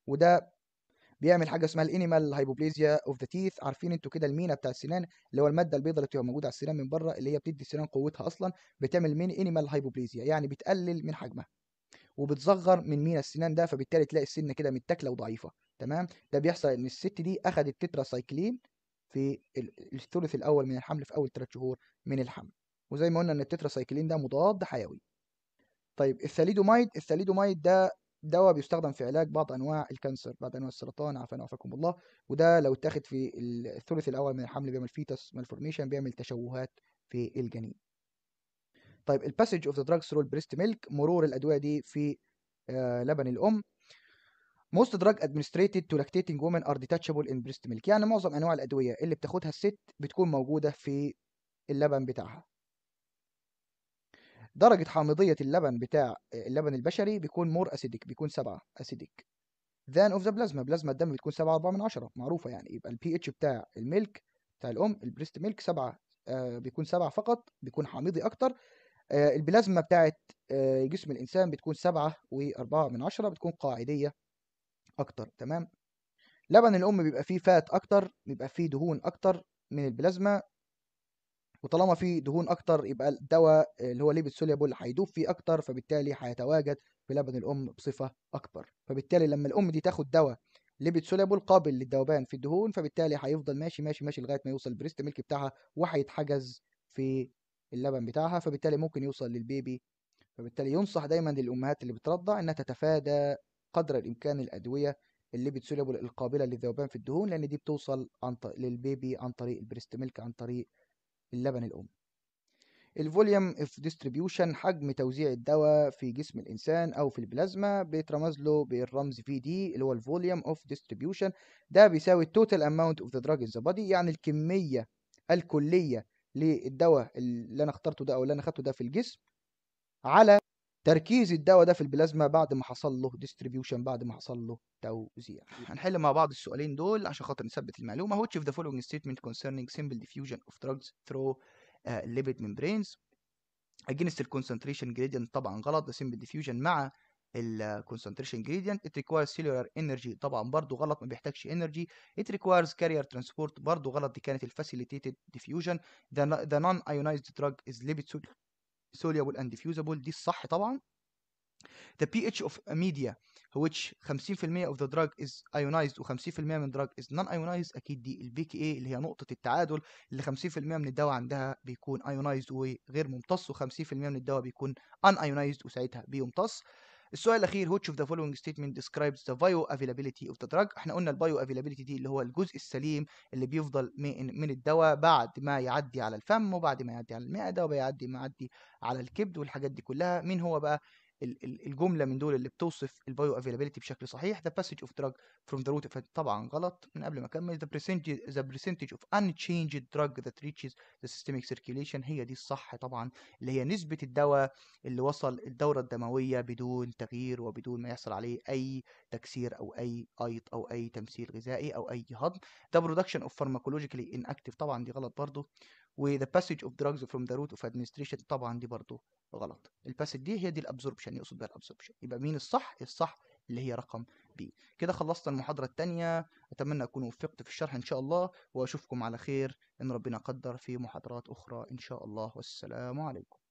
وده بيعمل حاجه اسمها الانيمال هايبوبليزيا اوف ذا تيث عارفين انتوا كده المينا بتاع السنان اللي هو الماده البيضاء اللي بتبقى موجوده على السنان من بره اللي هي بتدي السنان قوتها اصلا بتعمل مين انيمال هايبوبليزيا يعني بتقلل من حجمها وبتصغر من مينا السنان ده فبالتالي تلاقي السن كده متاكله وضعيفه تمام ده بيحصل ان الست دي اخذت سايكلين في الثلث الاول من الحمل في اول ثلاث شهور من الحمل وزي ما قلنا ان سايكلين ده مضاد حيوي طيب الثاليدومايد الثاليدومايد ده دواء بيستخدم في علاج بعض انواع الكانسر بعض انواع السرطان عفانا وعافاكم الله وده لو اتاخد في الثلث الاول من الحمل بيعمل فيتس مالفورميشن بيعمل تشوهات في الجنين طيب الباسج اوف ذا دراجز ثرو البريست ميلك مرور الادويه دي في آه، لبن الام most drug administrated to lactating women are detachable in breast milk يعني معظم انواع الادويه اللي بتاخدها الست بتكون موجوده في اللبن بتاعها درجه حامضيه اللبن بتاع اللبن البشري بيكون مور اسيديك بيكون سبعة اسيديك ذان اوف ذا بلازما بلازما الدم بتكون سبعة أربعة من عشرة معروفه يعني يبقى البي اتش بتاع الميلك بتاع الام البريست ميلك سبعة آه بيكون سبعة فقط بيكون حامضي اكتر آه البلازما بتاعت آه جسم الانسان بتكون سبعة وأربعة من عشرة بتكون قاعديه اكتر تمام لبن الام بيبقى فيه فات اكتر بيبقى فيه دهون اكتر من البلازما وطالما في دهون اكتر يبقى الدواء اللي هو ليبيد سوليبل هيدوب فيه اكتر فبالتالي هيتواجد في لبن الام بصفه اكبر فبالتالي لما الام دي تاخد دواء ليبيد سوليبل قابل للذوبان في الدهون فبالتالي هيفضل ماشي ماشي ماشي لغايه ما يوصل البريست ميلك بتاعها وهيتحجز في اللبن بتاعها فبالتالي ممكن يوصل للبيبي فبالتالي ينصح دايما للامهات اللي بترضع انها تتفادى قدر الامكان الادويه الليبيد سوليبل القابله للذوبان في الدهون لان دي بتوصل عن ط... للبيبي عن طريق البريست ميلك عن طريق اللبن الأم الفوليوم اوف ديستريبيوشن حجم توزيع الدواء في جسم الانسان او في البلازما بيترمز له بالرمز في دي اللي هو الفوليوم اوف ديستريبيوشن ده بيساوي التوتال اماونت اوف ذا دراج ان ذا بودي يعني الكميه الكليه للدواء اللي انا اخترته ده او اللي انا خدته ده في الجسم على تركيز الدواء ده في البلازما بعد ما حصل له ديستريبيوشن بعد ما حصل له توزيع هنحل مع بعض السؤالين دول عشان خاطر نثبت المعلومه هو of ذا فولوينج ستيتمنت كونسرنينج سمبل ديفيوجن اوف دراجز ثرو ليبيد ميمبرينز اجينست الكونسنتريشن جريدينت طبعا غلط ده سمبل ديفيوجن مع الكونسنتريشن جريدينت ات ريكوايرز سيلولار انرجي طبعا برضو غلط ما بيحتاجش انرجي ات ريكوايرز كارير ترانسبورت برضو غلط دي كانت الفاسيليتيتد ديفيوجن ذا نون ايونايزد دراج از ليبيد soluble and diffusible دي الصح طبعا The pH of a media which 50% of the drug is ionized و50% من drug is non-ionized أكيد دي ال BKA اللي هي نقطة التعادل اللي 50% من الدواء عندها بيكون ionized وغير ممتص و50% من الدواء بيكون unionized وساعتها بيمتص السؤال الاخير which of the following statement describes the bioavailability of the drug احنا قلنا البايو افيلابيلتي دي اللي هو الجزء السليم اللي بيفضل من الدواء بعد ما يعدي على الفم وبعد ما يعدي على المعده وبيعدي ما يعدي على الكبد والحاجات دي كلها مين هو بقى الجمله من دول اللي بتوصف البايو افيلابيلتي بشكل صحيح ذا باسج اوف دراج فروم ذا روت طبعا غلط من قبل ما اكمل ذا برسنتج ذا برسنتج اوف ان تشينج دراج ذات ريتشز ذا سيستميك سيركيوليشن هي دي الصح طبعا اللي هي نسبه الدواء اللي وصل الدوره الدمويه بدون تغيير وبدون ما يحصل عليه اي تكسير او اي ايض او اي تمثيل غذائي او اي هضم ذا برودكشن اوف فارماكولوجيكالي ان اكتف طبعا دي غلط برضه وذا باسج اوف دراجز فروم ذا روت اوف ادمنستريشن طبعا دي برضه غلط الباسج دي هي دي الابزوربشن يقصد بيها الابزوربشن يبقى مين الصح الصح اللي هي رقم بي كده خلصت المحاضره الثانيه اتمنى اكون وفقت في الشرح ان شاء الله واشوفكم على خير ان ربنا قدر في محاضرات اخرى ان شاء الله والسلام عليكم